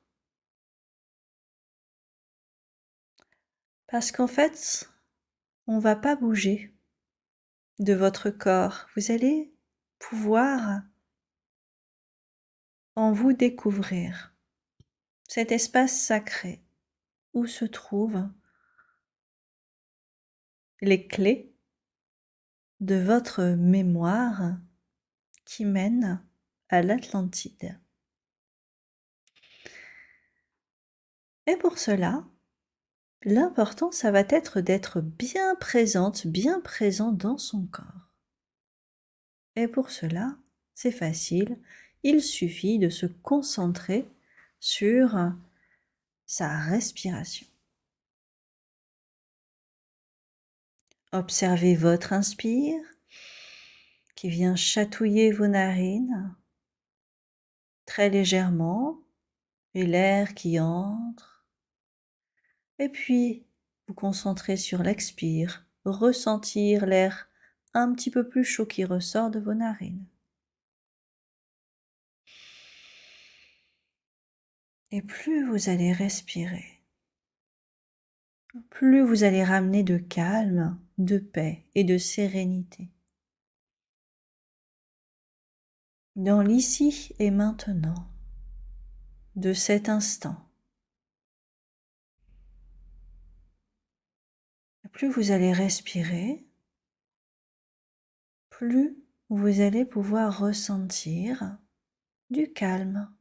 Parce qu'en fait, on va pas bouger de votre corps. Vous allez pouvoir en vous découvrir cet espace sacré où se trouvent les clés de votre mémoire qui mène à l'Atlantide. Et pour cela, l'important, ça va être d'être bien présente, bien présent dans son corps. Et pour cela, c'est facile, il suffit de se concentrer sur sa respiration. Observez votre inspire qui vient chatouiller vos narines très légèrement et l'air qui entre. Et puis, vous concentrez sur l'expire, ressentir l'air un petit peu plus chaud qui ressort de vos narines. Et plus vous allez respirer, plus vous allez ramener de calme, de paix et de sérénité. dans l'ici et maintenant de cet instant. Plus vous allez respirer, plus vous allez pouvoir ressentir du calme,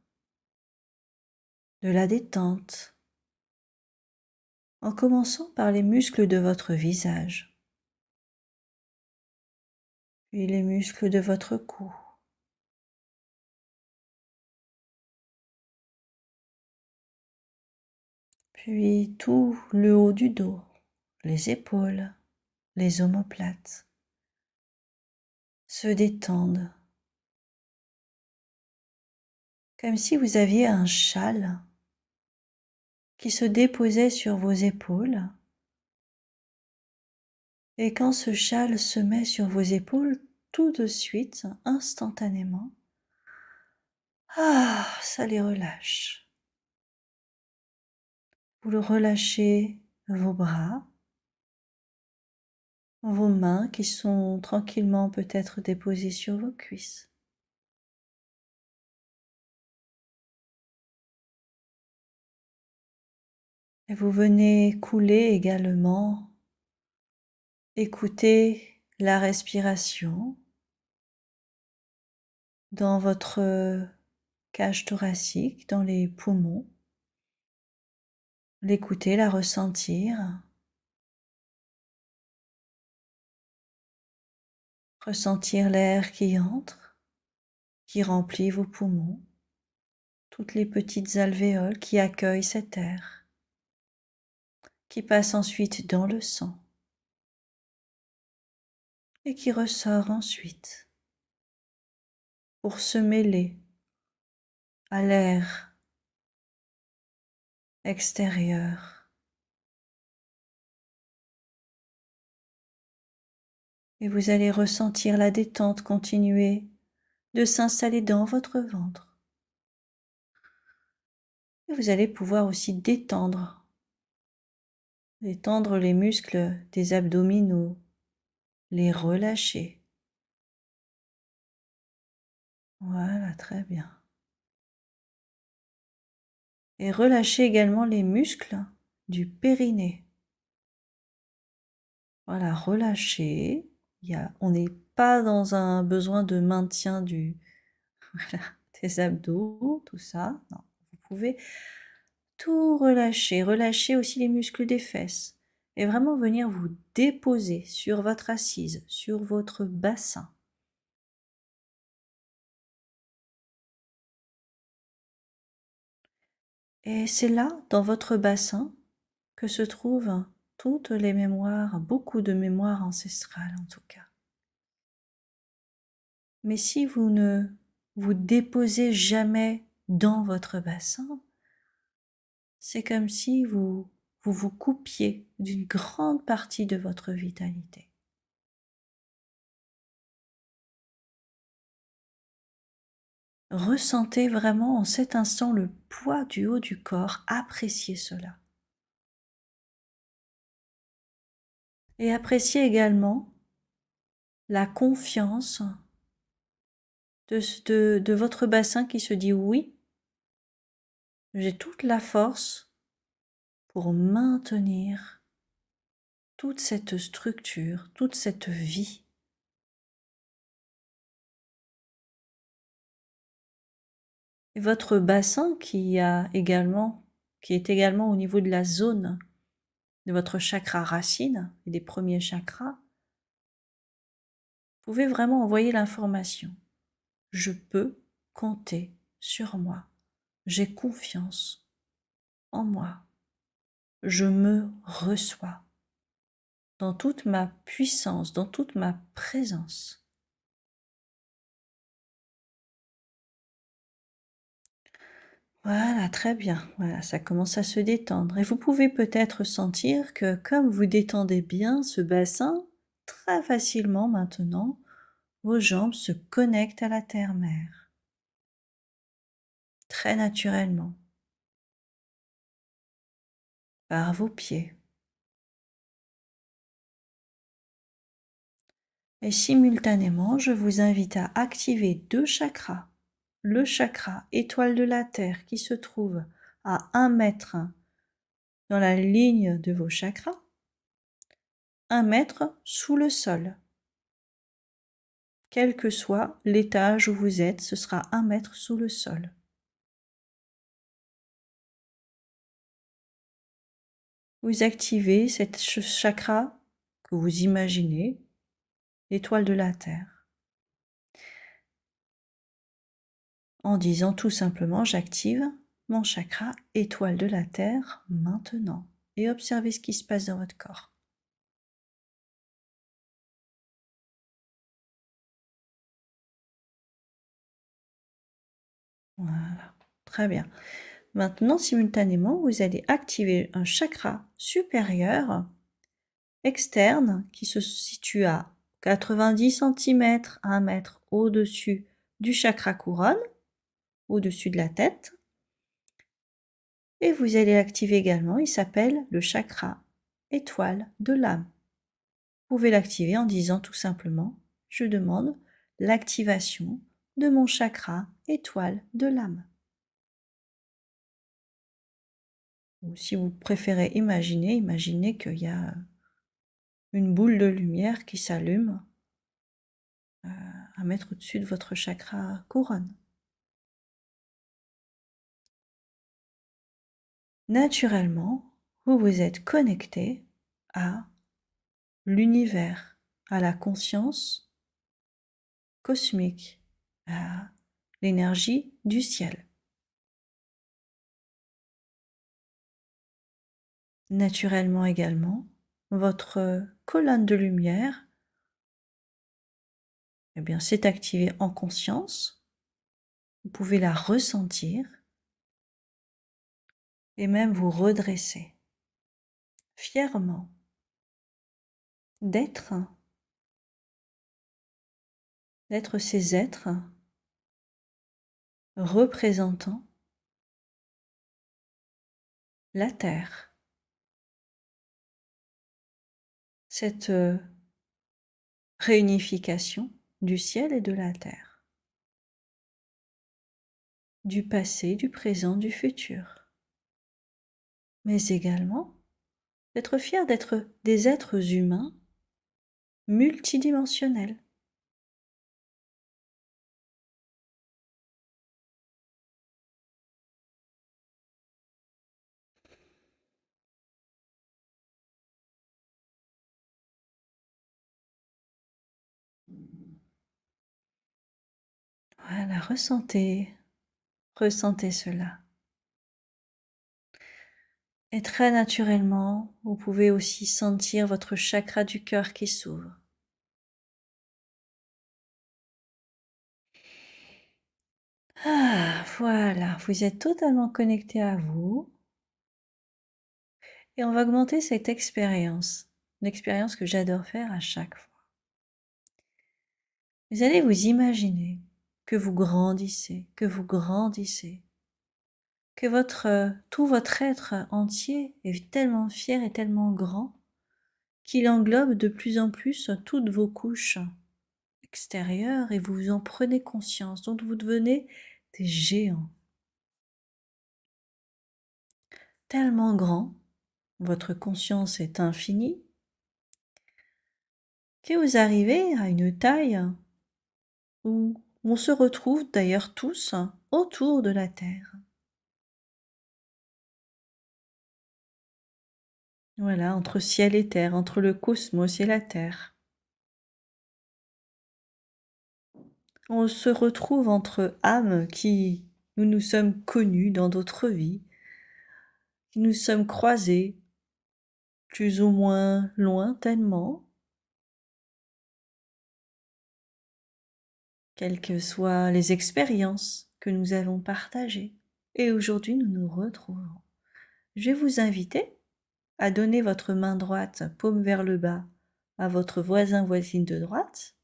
de la détente, en commençant par les muscles de votre visage, puis les muscles de votre cou, puis tout le haut du dos, les épaules, les omoplates se détendent, comme si vous aviez un châle qui se déposait sur vos épaules. Et quand ce châle se met sur vos épaules, tout de suite, instantanément, ah, ça les relâche. Vous relâchez vos bras, vos mains qui sont tranquillement peut-être déposées sur vos cuisses. Et vous venez couler également, écouter la respiration dans votre cage thoracique, dans les poumons l'écouter, la ressentir. Ressentir l'air qui entre, qui remplit vos poumons, toutes les petites alvéoles qui accueillent cet air, qui passe ensuite dans le sang et qui ressort ensuite pour se mêler à l'air extérieure. Et vous allez ressentir la détente continuer de s'installer dans votre ventre. Et vous allez pouvoir aussi détendre, détendre les muscles des abdominaux, les relâcher. Voilà, très bien et relâchez également les muscles du périnée. Voilà, relâchez. on n'est pas dans un besoin de maintien du, voilà, des abdos, tout ça. Non, vous pouvez tout relâcher, relâcher aussi les muscles des fesses et vraiment venir vous déposer sur votre assise, sur votre bassin. Et c'est là, dans votre bassin, que se trouvent toutes les mémoires, beaucoup de mémoires ancestrales en tout cas. Mais si vous ne vous déposez jamais dans votre bassin, c'est comme si vous vous, vous coupiez d'une grande partie de votre vitalité. Ressentez vraiment en cet instant le poids du haut du corps, appréciez cela. Et appréciez également la confiance de, votre bassin qui se dit oui, j'ai toute la force pour maintenir toute cette structure, toute cette vie. votre bassin qui a également, qui est également au niveau de la zone de votre chakra racine et des premiers chakras, vous pouvez vraiment envoyer l'information. Je peux compter sur moi. J'ai confiance en moi. Je me reçois dans toute ma puissance, dans toute ma présence. Voilà, très bien. Voilà, ça commence à se détendre. Et vous pouvez peut-être sentir que comme vous détendez bien ce bassin, très facilement maintenant, vos jambes se connectent à la terre-mère. Très naturellement. Par vos pieds. Et simultanément, je vous invite à activer deux chakras le chakra étoile de la Terre qui se trouve à 1 mètre dans la ligne de vos chakras, 1 mètre sous le sol. Quel que soit l'étage où vous êtes, ce sera 1 mètre sous le sol. Vous activez cette chakra que vous imaginez, l'étoile de la Terre. en disant tout simplement j'active mon chakra étoile de la Terre maintenant et observez ce qui se passe dans votre corps. Voilà, très bien. Maintenant, simultanément, vous allez activer un chakra supérieur externe qui se situe à 90 cm, 1 mètre au-dessus du chakra couronne au-dessus de la tête. Et vous allez l'activer également, il s'appelle le chakra étoile de l'âme. Vous pouvez l'activer en disant tout simplement Je demande l'activation de mon chakra étoile de l'âme. Ou si vous préférez imaginer, imaginez qu'il y a une boule de lumière qui s'allume euh, à mettre au-dessus de votre chakra couronne. naturellement, vous vous êtes connecté à l'univers, à la conscience cosmique, à l'énergie du ciel. Naturellement également, votre colonne de lumière eh bien, s'est activée en conscience. Vous pouvez la ressentir et même vous redresser fièrement d'être d'être ces êtres représentant la terre cette euh, réunification du ciel et de la terre du passé, du présent, du futur mais également d'être fier d'être des êtres humains multidimensionnels. Voilà, ressentez, ressentez cela. Et très naturellement, vous pouvez aussi sentir votre chakra du cœur qui s'ouvre. Ah, voilà, vous êtes totalement connecté à vous. Et on va augmenter cette expérience, une expérience que j'adore faire à chaque fois. Vous allez vous imaginer que vous grandissez, que vous grandissez, que votre, euh, tout votre être entier est tellement fier et tellement grand qu'il englobe de plus en plus toutes vos couches extérieures et vous en prenez conscience, donc vous devenez des géants. Tellement grand, votre conscience est infinie, que vous arrivez à une taille où on se retrouve d'ailleurs tous autour de la Terre. Voilà, entre ciel et terre, entre le cosmos et la terre. On se retrouve entre âmes qui nous nous sommes connues dans d'autres vies, qui nous sommes croisées plus ou moins lointainement, quelles que soient les expériences que nous avons partagées. Et aujourd'hui, nous nous retrouvons. Je vais vous inviter à donner votre main droite, paume vers le bas, à votre voisin voisine de droite,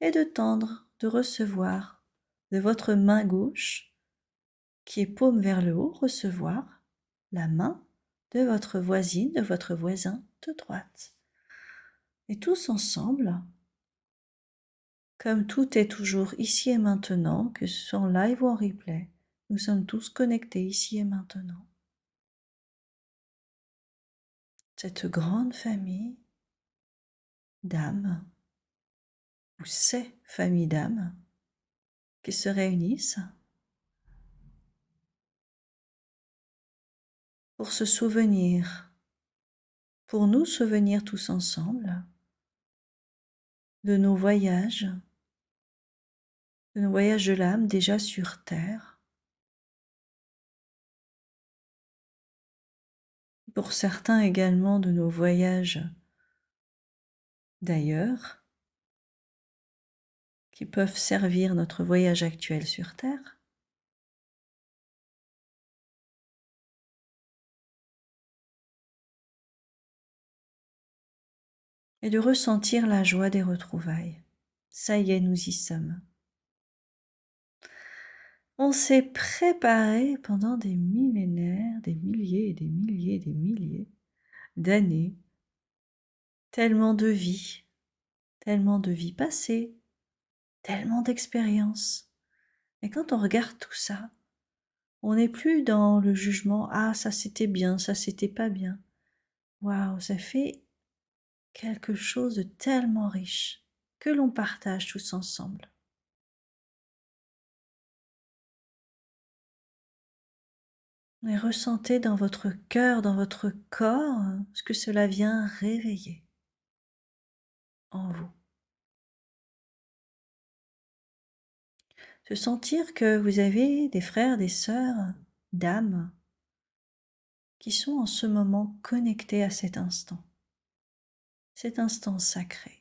et de tendre, de recevoir de votre main gauche, qui est paume vers le haut, recevoir la main de votre voisine, de votre voisin de droite. Et tous ensemble, comme tout est toujours ici et maintenant, que ce soit en live ou en replay, nous sommes tous connectés ici et maintenant. cette grande famille d'âmes, ou ces familles d'âmes, qui se réunissent pour se souvenir, pour nous souvenir tous ensemble de nos voyages, de nos voyages de l'âme déjà sur Terre, pour certains également de nos voyages d'ailleurs, qui peuvent servir notre voyage actuel sur Terre. et de ressentir la joie des retrouvailles. Ça y est, nous y sommes on s'est préparé pendant des millénaires, des milliers et des milliers des milliers d'années, tellement de vies, tellement de vies passées, tellement d'expériences. Et quand on regarde tout ça, on n'est plus dans le jugement ah ça c'était bien, ça c'était pas bien. Waouh, ça fait quelque chose de tellement riche que l'on partage tous ensemble. et ressentez dans votre cœur, dans votre corps, ce que cela vient réveiller en vous. Se sentir que vous avez des frères, des sœurs d'âmes, qui sont en ce moment connectés à cet instant, cet instant sacré.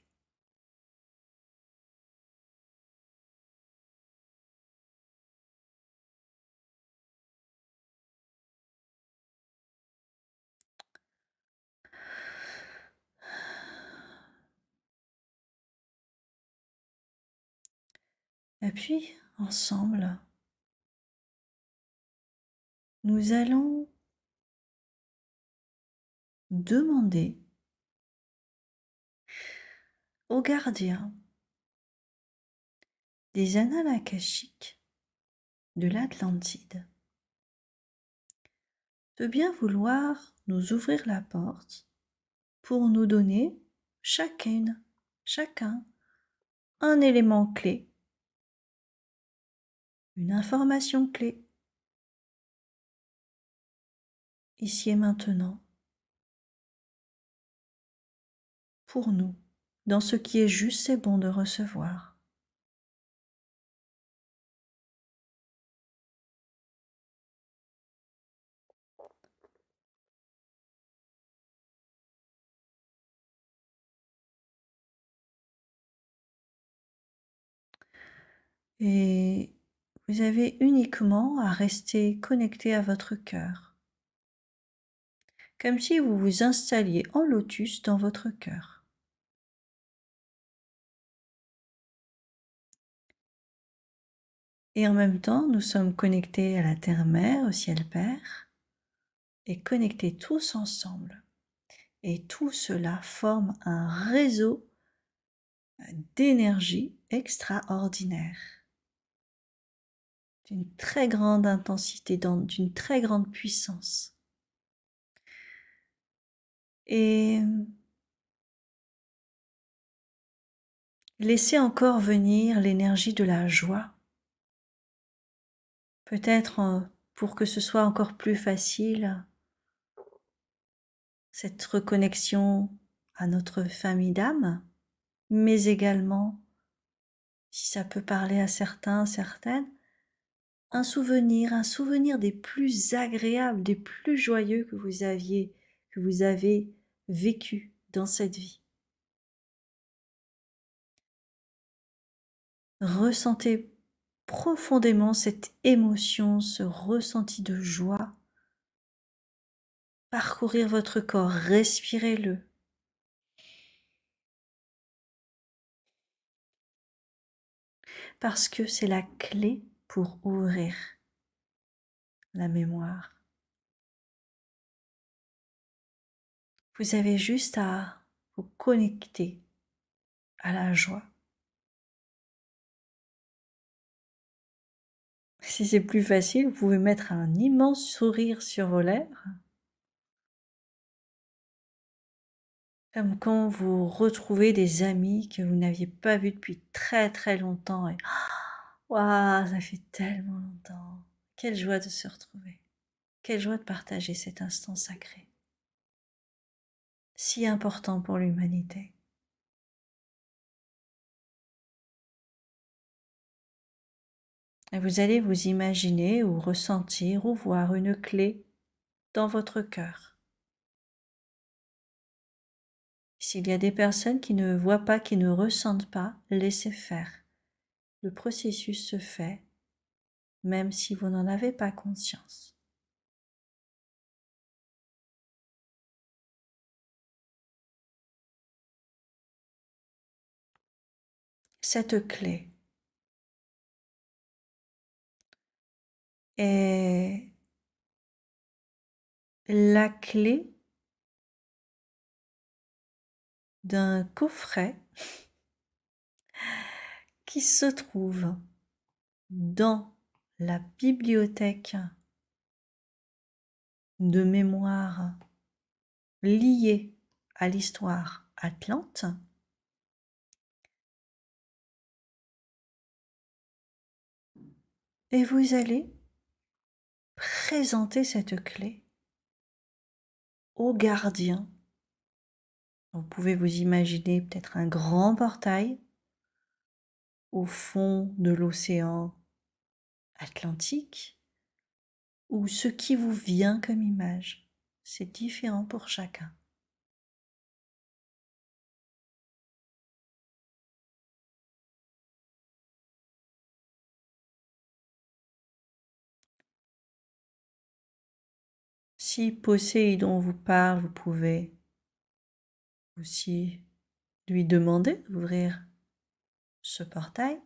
Et puis, ensemble, nous allons demander aux gardiens des annales akashiques de l'Atlantide de bien vouloir nous ouvrir la porte pour nous donner chacune, chacun, un élément clé une information clé. Ici et maintenant, pour nous, dans ce qui est juste et bon de recevoir. Et vous avez uniquement à rester connecté à votre cœur, comme si vous vous installiez en lotus dans votre cœur. Et en même temps, nous sommes connectés à la Terre-Mère, au Ciel-Père, et connectés tous ensemble. Et tout cela forme un réseau d'énergie extraordinaire d'une très grande intensité, d'une très grande puissance. Et laissez encore venir l'énergie de la joie, peut-être euh, pour que ce soit encore plus facile, cette reconnexion à notre famille d'âme, mais également, si ça peut parler à certains, certaines, un souvenir, un souvenir des plus agréables, des plus joyeux que vous aviez, que vous avez vécu dans cette vie. Ressentez profondément cette émotion, ce ressenti de joie. Parcourir votre corps, respirez-le. Parce que c'est la clé pour ouvrir la mémoire. Vous avez juste à vous connecter à la joie. Si c'est plus facile, vous pouvez mettre un immense sourire sur vos lèvres. Comme quand vous retrouvez des amis que vous n'aviez pas vus depuis très très longtemps et ah, Waouh, ça fait tellement longtemps. Quelle joie de se retrouver. Quelle joie de partager cet instant sacré. Si important pour l'humanité. Vous allez vous imaginer ou ressentir ou voir une clé dans votre cœur. S'il y a des personnes qui ne voient pas, qui ne ressentent pas, laissez faire le processus se fait même si vous n'en avez pas conscience. Cette clé est la clé d'un coffret qui se trouve dans la bibliothèque de mémoire liée à l'histoire atlante et vous allez présenter cette clé au gardien. Vous pouvez vous imaginer peut-être un grand portail au fond de l'océan Atlantique ou ce qui vous vient comme image. C'est différent pour chacun. Si dont vous parle, vous pouvez aussi lui demander d'ouvrir ce portail,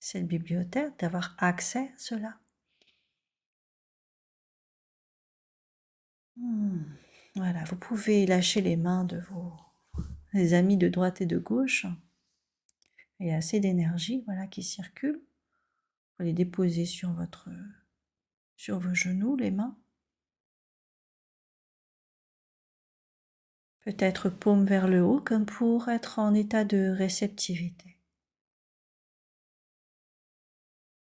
cette bibliothèque, d'avoir accès à cela. Hmm, voilà, vous pouvez lâcher les mains de vos amis de droite et de gauche. Il y a assez d'énergie voilà, qui circule. Vous les déposer sur, votre, sur vos genoux, les mains. Peut-être paume vers le haut comme pour être en état de réceptivité.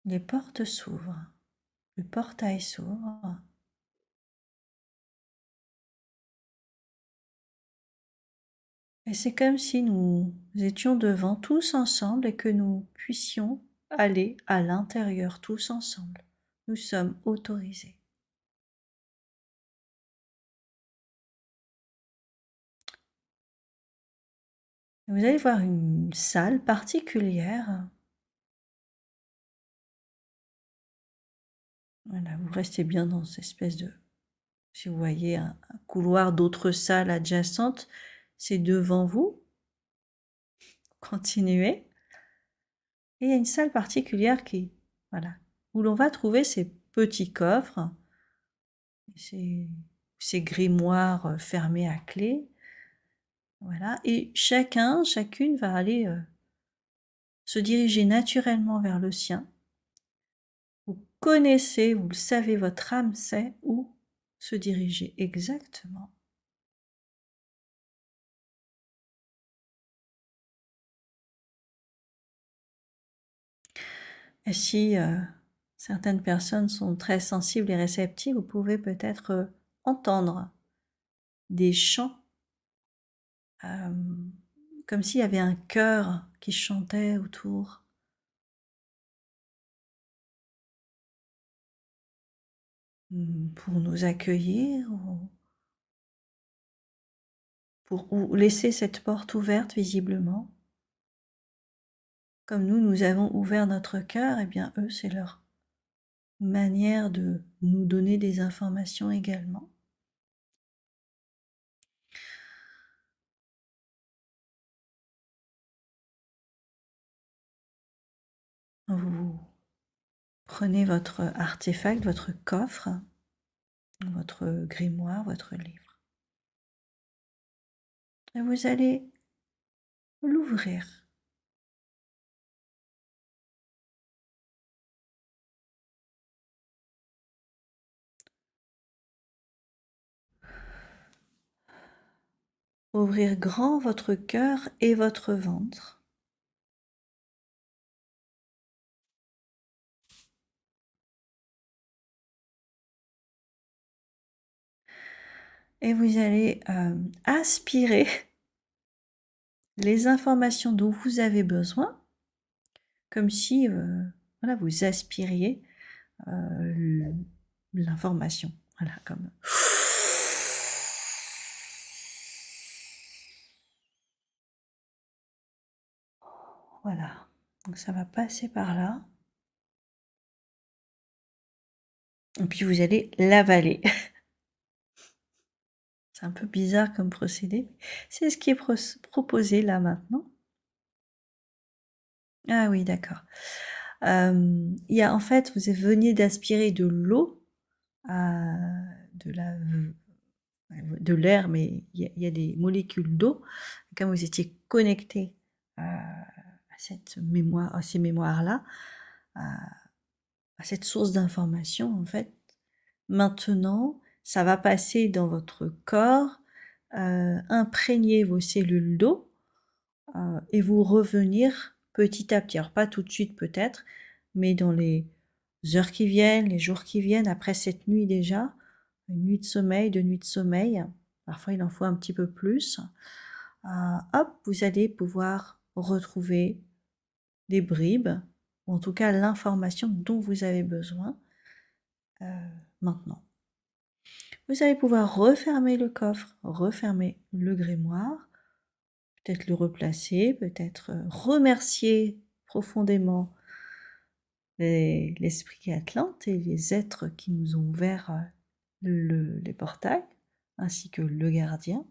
les portes s'ouvrent, le portail s'ouvre. Et c'est comme si nous étions devant tous ensemble et que nous puissions aller à l'intérieur tous ensemble. Nous sommes autorisés. Vous allez voir une salle particulière Voilà, vous restez bien dans cette espèce de... Si vous voyez un, couloir d'autres salles adjacentes, c'est devant vous. Continuez. Et il y a une salle particulière qui, voilà, où l'on va trouver ces petits coffres, ces, grimoires euh, fermés à clé. Voilà. Et chacun, chacune va aller euh, se diriger naturellement vers le sien connaissez, vous le savez, votre âme sait où se diriger exactement. Et si euh, certaines personnes sont très sensibles et réceptives, vous pouvez peut-être euh, entendre des chants, euh, comme s'il y avait un chœur qui chantait autour. Mmh, pour nous accueillir ou, pour, ou laisser cette porte ouverte visiblement. Comme nous, nous avons ouvert notre cœur, et eh bien eux, c'est leur manière de nous donner des informations également. Vous Prenez votre artefact, votre coffre, votre grimoire, votre livre. Et vous allez l'ouvrir. Ouvrir grand votre cœur et votre ventre. et vous allez euh, aspirer les informations dont vous avez besoin, comme si euh, voilà, vous aspiriez euh, l'information. Voilà, comme. Voilà, donc ça va passer par là. Et puis vous allez l'avaler. un peu bizarre comme procédé. C'est ce qui est proposé là maintenant. Ah oui, d'accord. il y a en fait, vous veniez d'aspirer de l'eau de la de l'air, mais il y, a, des molécules d'eau. Quand vous étiez connecté à cette mémoire, à ces mémoires-là, à, cette source d'information, en fait, maintenant, ça va passer dans votre corps, euh, imprégner vos cellules d'eau euh, et vous revenir petit à petit. Alors pas tout de suite peut-être, mais dans les heures qui viennent, les jours qui viennent, après cette nuit déjà, une nuit de sommeil, deux nuits de sommeil, parfois il en faut un petit peu plus, euh, hop, vous allez pouvoir retrouver des bribes, ou en tout cas l'information dont vous avez besoin euh, maintenant. Vous allez pouvoir refermer le coffre, refermer le grimoire, peut-être le replacer, peut-être euh, remercier profondément l'esprit atlante et les êtres qui nous ont ouvert euh, le, les portails, ainsi que le gardien.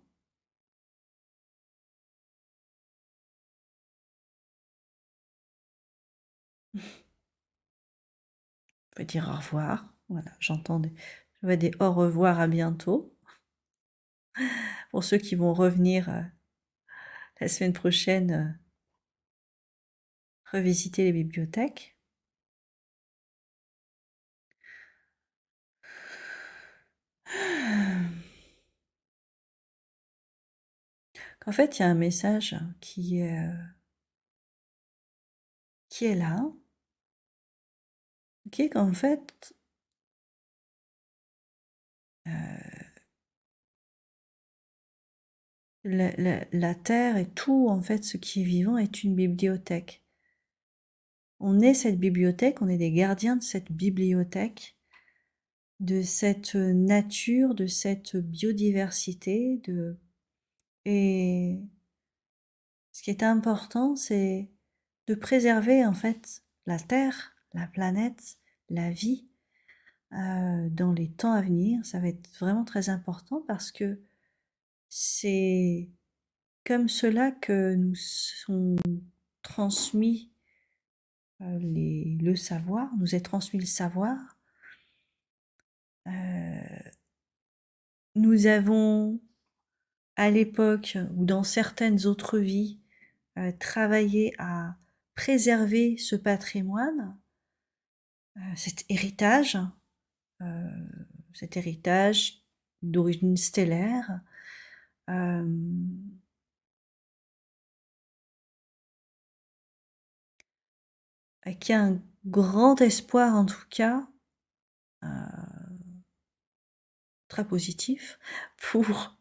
On peut dire au revoir. Voilà, j'entends des, on va dire au revoir à bientôt. Pour ceux qui vont revenir euh, la semaine prochaine, euh, revisiter les bibliothèques. En fait, il y a un message qui est, euh, qui est là, qui est qu'en fait, euh, la, terre et tout en fait ce qui est vivant est une bibliothèque. On est cette bibliothèque, on est des gardiens de cette bibliothèque, de cette euh, nature, de cette biodiversité, de et ce qui est important, c'est de préserver en fait la terre, la planète, la vie, euh, dans les temps à venir. Ça va être vraiment très important parce que c'est comme cela que nous sont transmis euh, le savoir, nous est transmis le savoir. Euh, nous avons à l'époque ou dans certaines autres vies travaillé à préserver ce patrimoine, cet héritage, euh, cet héritage d'origine stellaire. Euh, qui a un grand espoir en tout cas, euh, très positif, pour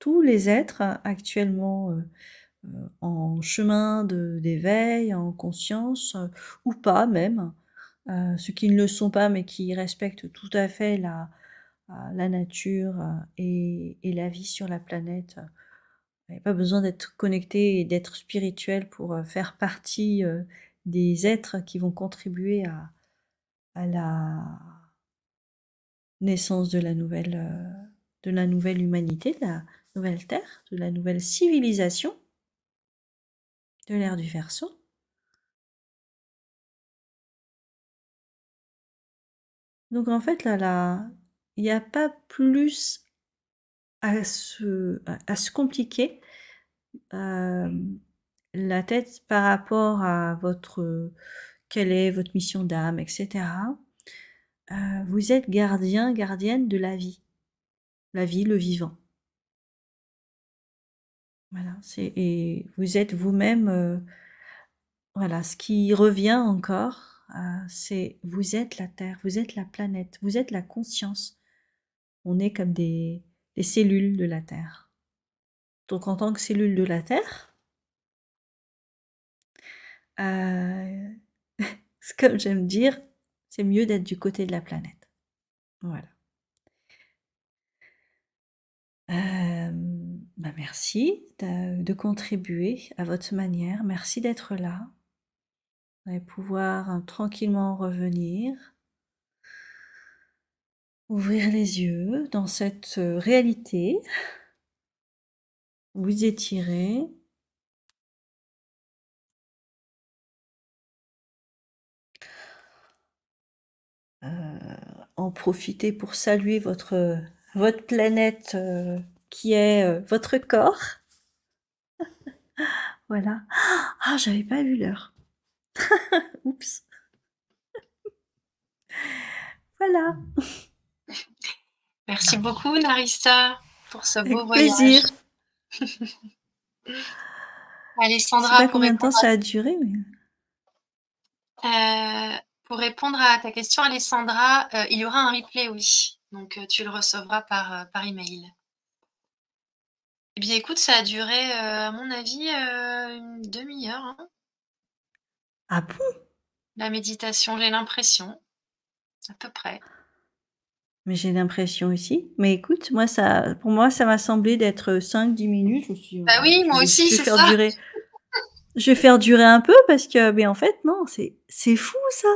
tous les êtres actuellement en chemin d'éveil, en conscience, ou pas même, euh, ceux qui ne le sont pas, mais qui respectent tout à fait la, euh, la nature euh, et, et, la vie sur la planète. Il pas besoin d'être connecté et d'être spirituel pour faire partie des êtres qui vont contribuer à, à la naissance de la nouvelle, de la nouvelle humanité, de la nouvelle terre, de la nouvelle civilisation, de l'ère du Verseau. Donc en fait, là, là, il n'y a pas plus à se, compliquer la tête par rapport à votre, quelle est votre mission d'âme, etc. vous êtes gardien, gardienne de la vie. La vie, le vivant. Voilà, et vous êtes vous-même, voilà, ce qui revient encore, euh, c'est vous êtes la Terre, vous êtes la planète, vous êtes la conscience. On est comme des, cellules de la Terre. Donc en tant que cellule de la Terre, euh, comme j'aime dire, c'est mieux d'être du côté de la planète. Voilà. Euh, bah merci de contribuer à votre manière. Merci d'être là. Vous pouvoir euh, tranquillement revenir, ouvrir les yeux dans cette euh, réalité, vous étirer, euh, en profiter pour saluer votre, votre planète qui est votre corps. voilà. Ah, je j'avais pas vu l'heure. Oups. voilà. Merci beaucoup, Narissa, pour ce beau voyage. plaisir. Alessandra. Je pas combien de temps ça a duré, euh, pour répondre à ta question, Alessandra, euh, il y aura un replay, oui. Donc, euh, tu le recevras par, par email. Eh bien, écoute, ça a duré, à mon avis, une demi-heure. Hein. Ah La méditation, j'ai l'impression, à peu près. Mais j'ai l'impression aussi. Mais écoute, moi, ça, pour moi, ça m'a semblé d'être 5-10 minutes. bah oui, euh, moi aussi, c'est ça. je vais faire durer un peu parce que, mais en fait, non, c'est, c'est fou ça.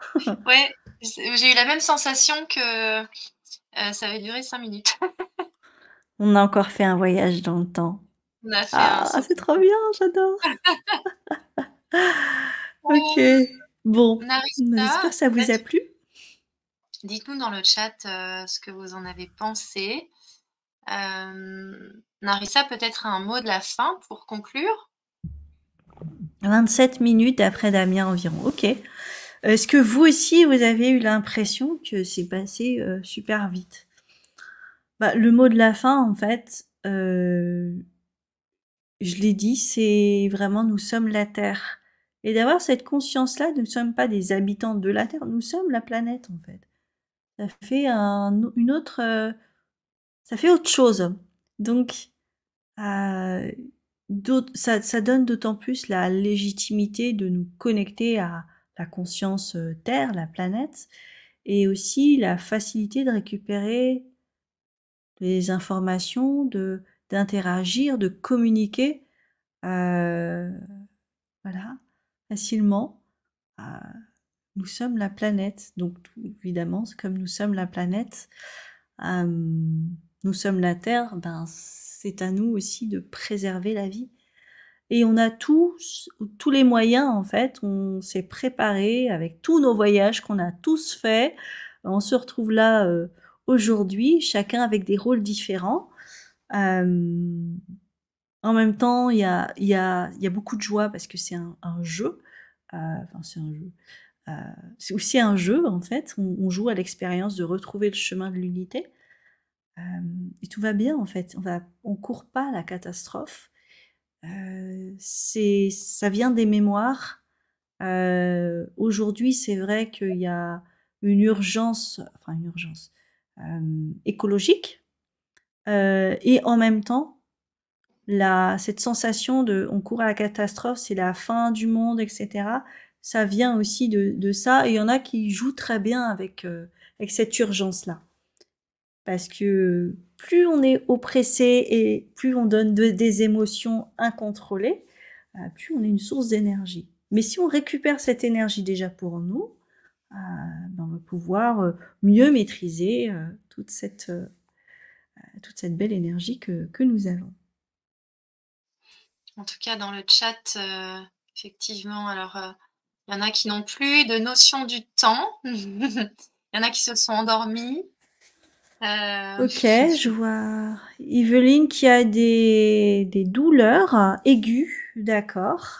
ouais, j'ai eu la même sensation que euh, ça avait duré 5 minutes. On a encore fait un voyage dans le temps. Ah, c'est trop bien, j'adore. Ok. Bon. J'espère que ça vous a plu. Dites-nous dans le chat euh, ce que vous en avez pensé. Euh, Narissa, peut-être un mot de la fin pour conclure 27 minutes après Damien environ. Ok. Est-ce que vous aussi, vous avez eu l'impression que c'est passé euh, super vite bah, Le mot de la fin, en fait, je l'ai dit, c'est vraiment nous sommes la Terre et d'avoir cette conscience-là, nous ne sommes pas des habitants de la Terre, nous sommes la planète en fait. Ça fait un, une autre, euh, ça fait autre chose. Donc, euh, ça, donne d'autant plus la légitimité de nous connecter à la conscience euh, Terre, la planète, et aussi la facilité de récupérer des informations, de d'interagir, de communiquer. voilà facilement. nous sommes la planète, donc évidemment, comme nous sommes la planète, nous sommes la Terre, ben, c'est à nous aussi de préserver la vie. Et on a tous, tous les moyens, en fait, on s'est préparé avec tous nos voyages qu'on a tous faits. On se retrouve là euh, aujourd'hui, chacun avec des rôles différents. en même temps, il y a, y, a, y a, beaucoup de joie parce que c'est un, un jeu. Euh, euh, c'est aussi un jeu, en fait. On, joue à l'expérience de retrouver le chemin de l'unité. Euh, et tout va bien, en fait. On va, on court pas la catastrophe. c'est, ça vient des mémoires. Aujourd'hui, c'est vrai qu'il y a une urgence, enfin une urgence écologique, et en même temps la, cette sensation de on court à la catastrophe, c'est la fin du monde, etc. Ça vient aussi de, ça. Et il y en a qui jouent très bien avec, euh, avec cette urgence-là. Parce que plus on est oppressé et plus on donne des émotions incontrôlées, euh, plus on est une source d'énergie. Mais si on récupère cette énergie déjà pour nous, euh, on va pouvoir euh, mieux maîtriser toute, cette, toute cette belle énergie que, que nous avons en tout cas dans le chat, euh, effectivement, alors euh, il y en a qui n'ont plus de notion du temps, il y en a qui se sont endormis. Euh, ok, je vois Yveline qui a des, des douleurs aiguës, d'accord,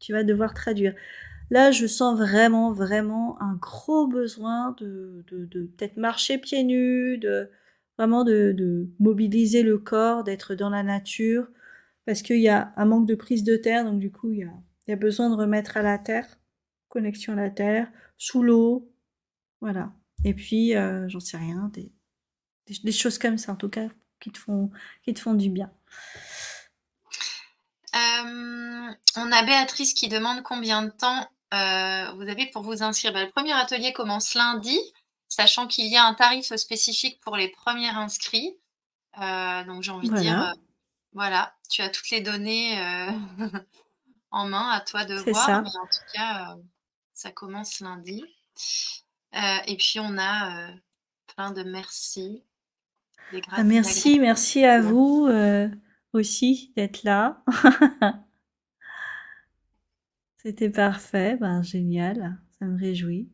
tu vas devoir traduire. Là, je sens vraiment, vraiment un gros besoin de, peut-être marcher pieds nus, de vraiment de mobiliser le corps, d'être dans la nature parce qu'il y a un manque de prise de terre, donc du coup, il y a, besoin de remettre à la terre, connexion à la terre, sous l'eau, voilà. Et puis, euh, j'en sais rien, des, choses comme ça, en tout cas, qui te font, qui te font du bien. Euh, on a Béatrice qui demande combien de temps euh, vous avez pour vous inscrire. Bah, le premier atelier commence lundi, sachant qu'il y a un tarif spécifique pour les premiers inscrits. donc j'ai envie de dire, voilà, tu as toutes les données euh, en main, à toi de voir. Ça. Mais en tout cas, euh, ça commence lundi. Euh, et puis on a plein de merci. Ah, merci, merci à vous aussi d'être là. C'était parfait, ben, génial, ça me réjouit.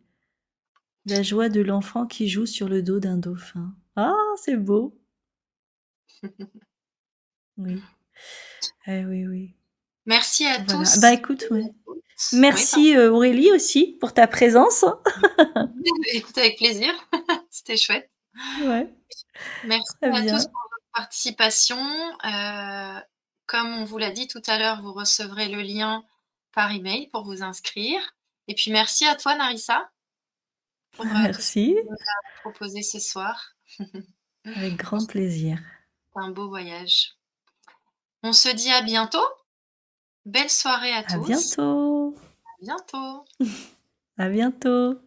La joie de l'enfant qui joue sur le dos d'un dauphin. Ah, c'est beau. Oui. Eh oui, oui. Merci à tous. Bah écoute, merci euh, Aurélie aussi pour ta présence. écoute, avec plaisir. C'était chouette. Merci à tous pour votre participation. Euh, comme on vous l'a dit tout à l'heure, vous recevrez le lien par email pour vous inscrire. Et puis merci à toi, Narissa. Pour, euh, merci. ce proposer ce soir. avec grand plaisir. un beau voyage. On se dit à bientôt. Belle soirée à, tous. À bientôt. À bientôt. à bientôt.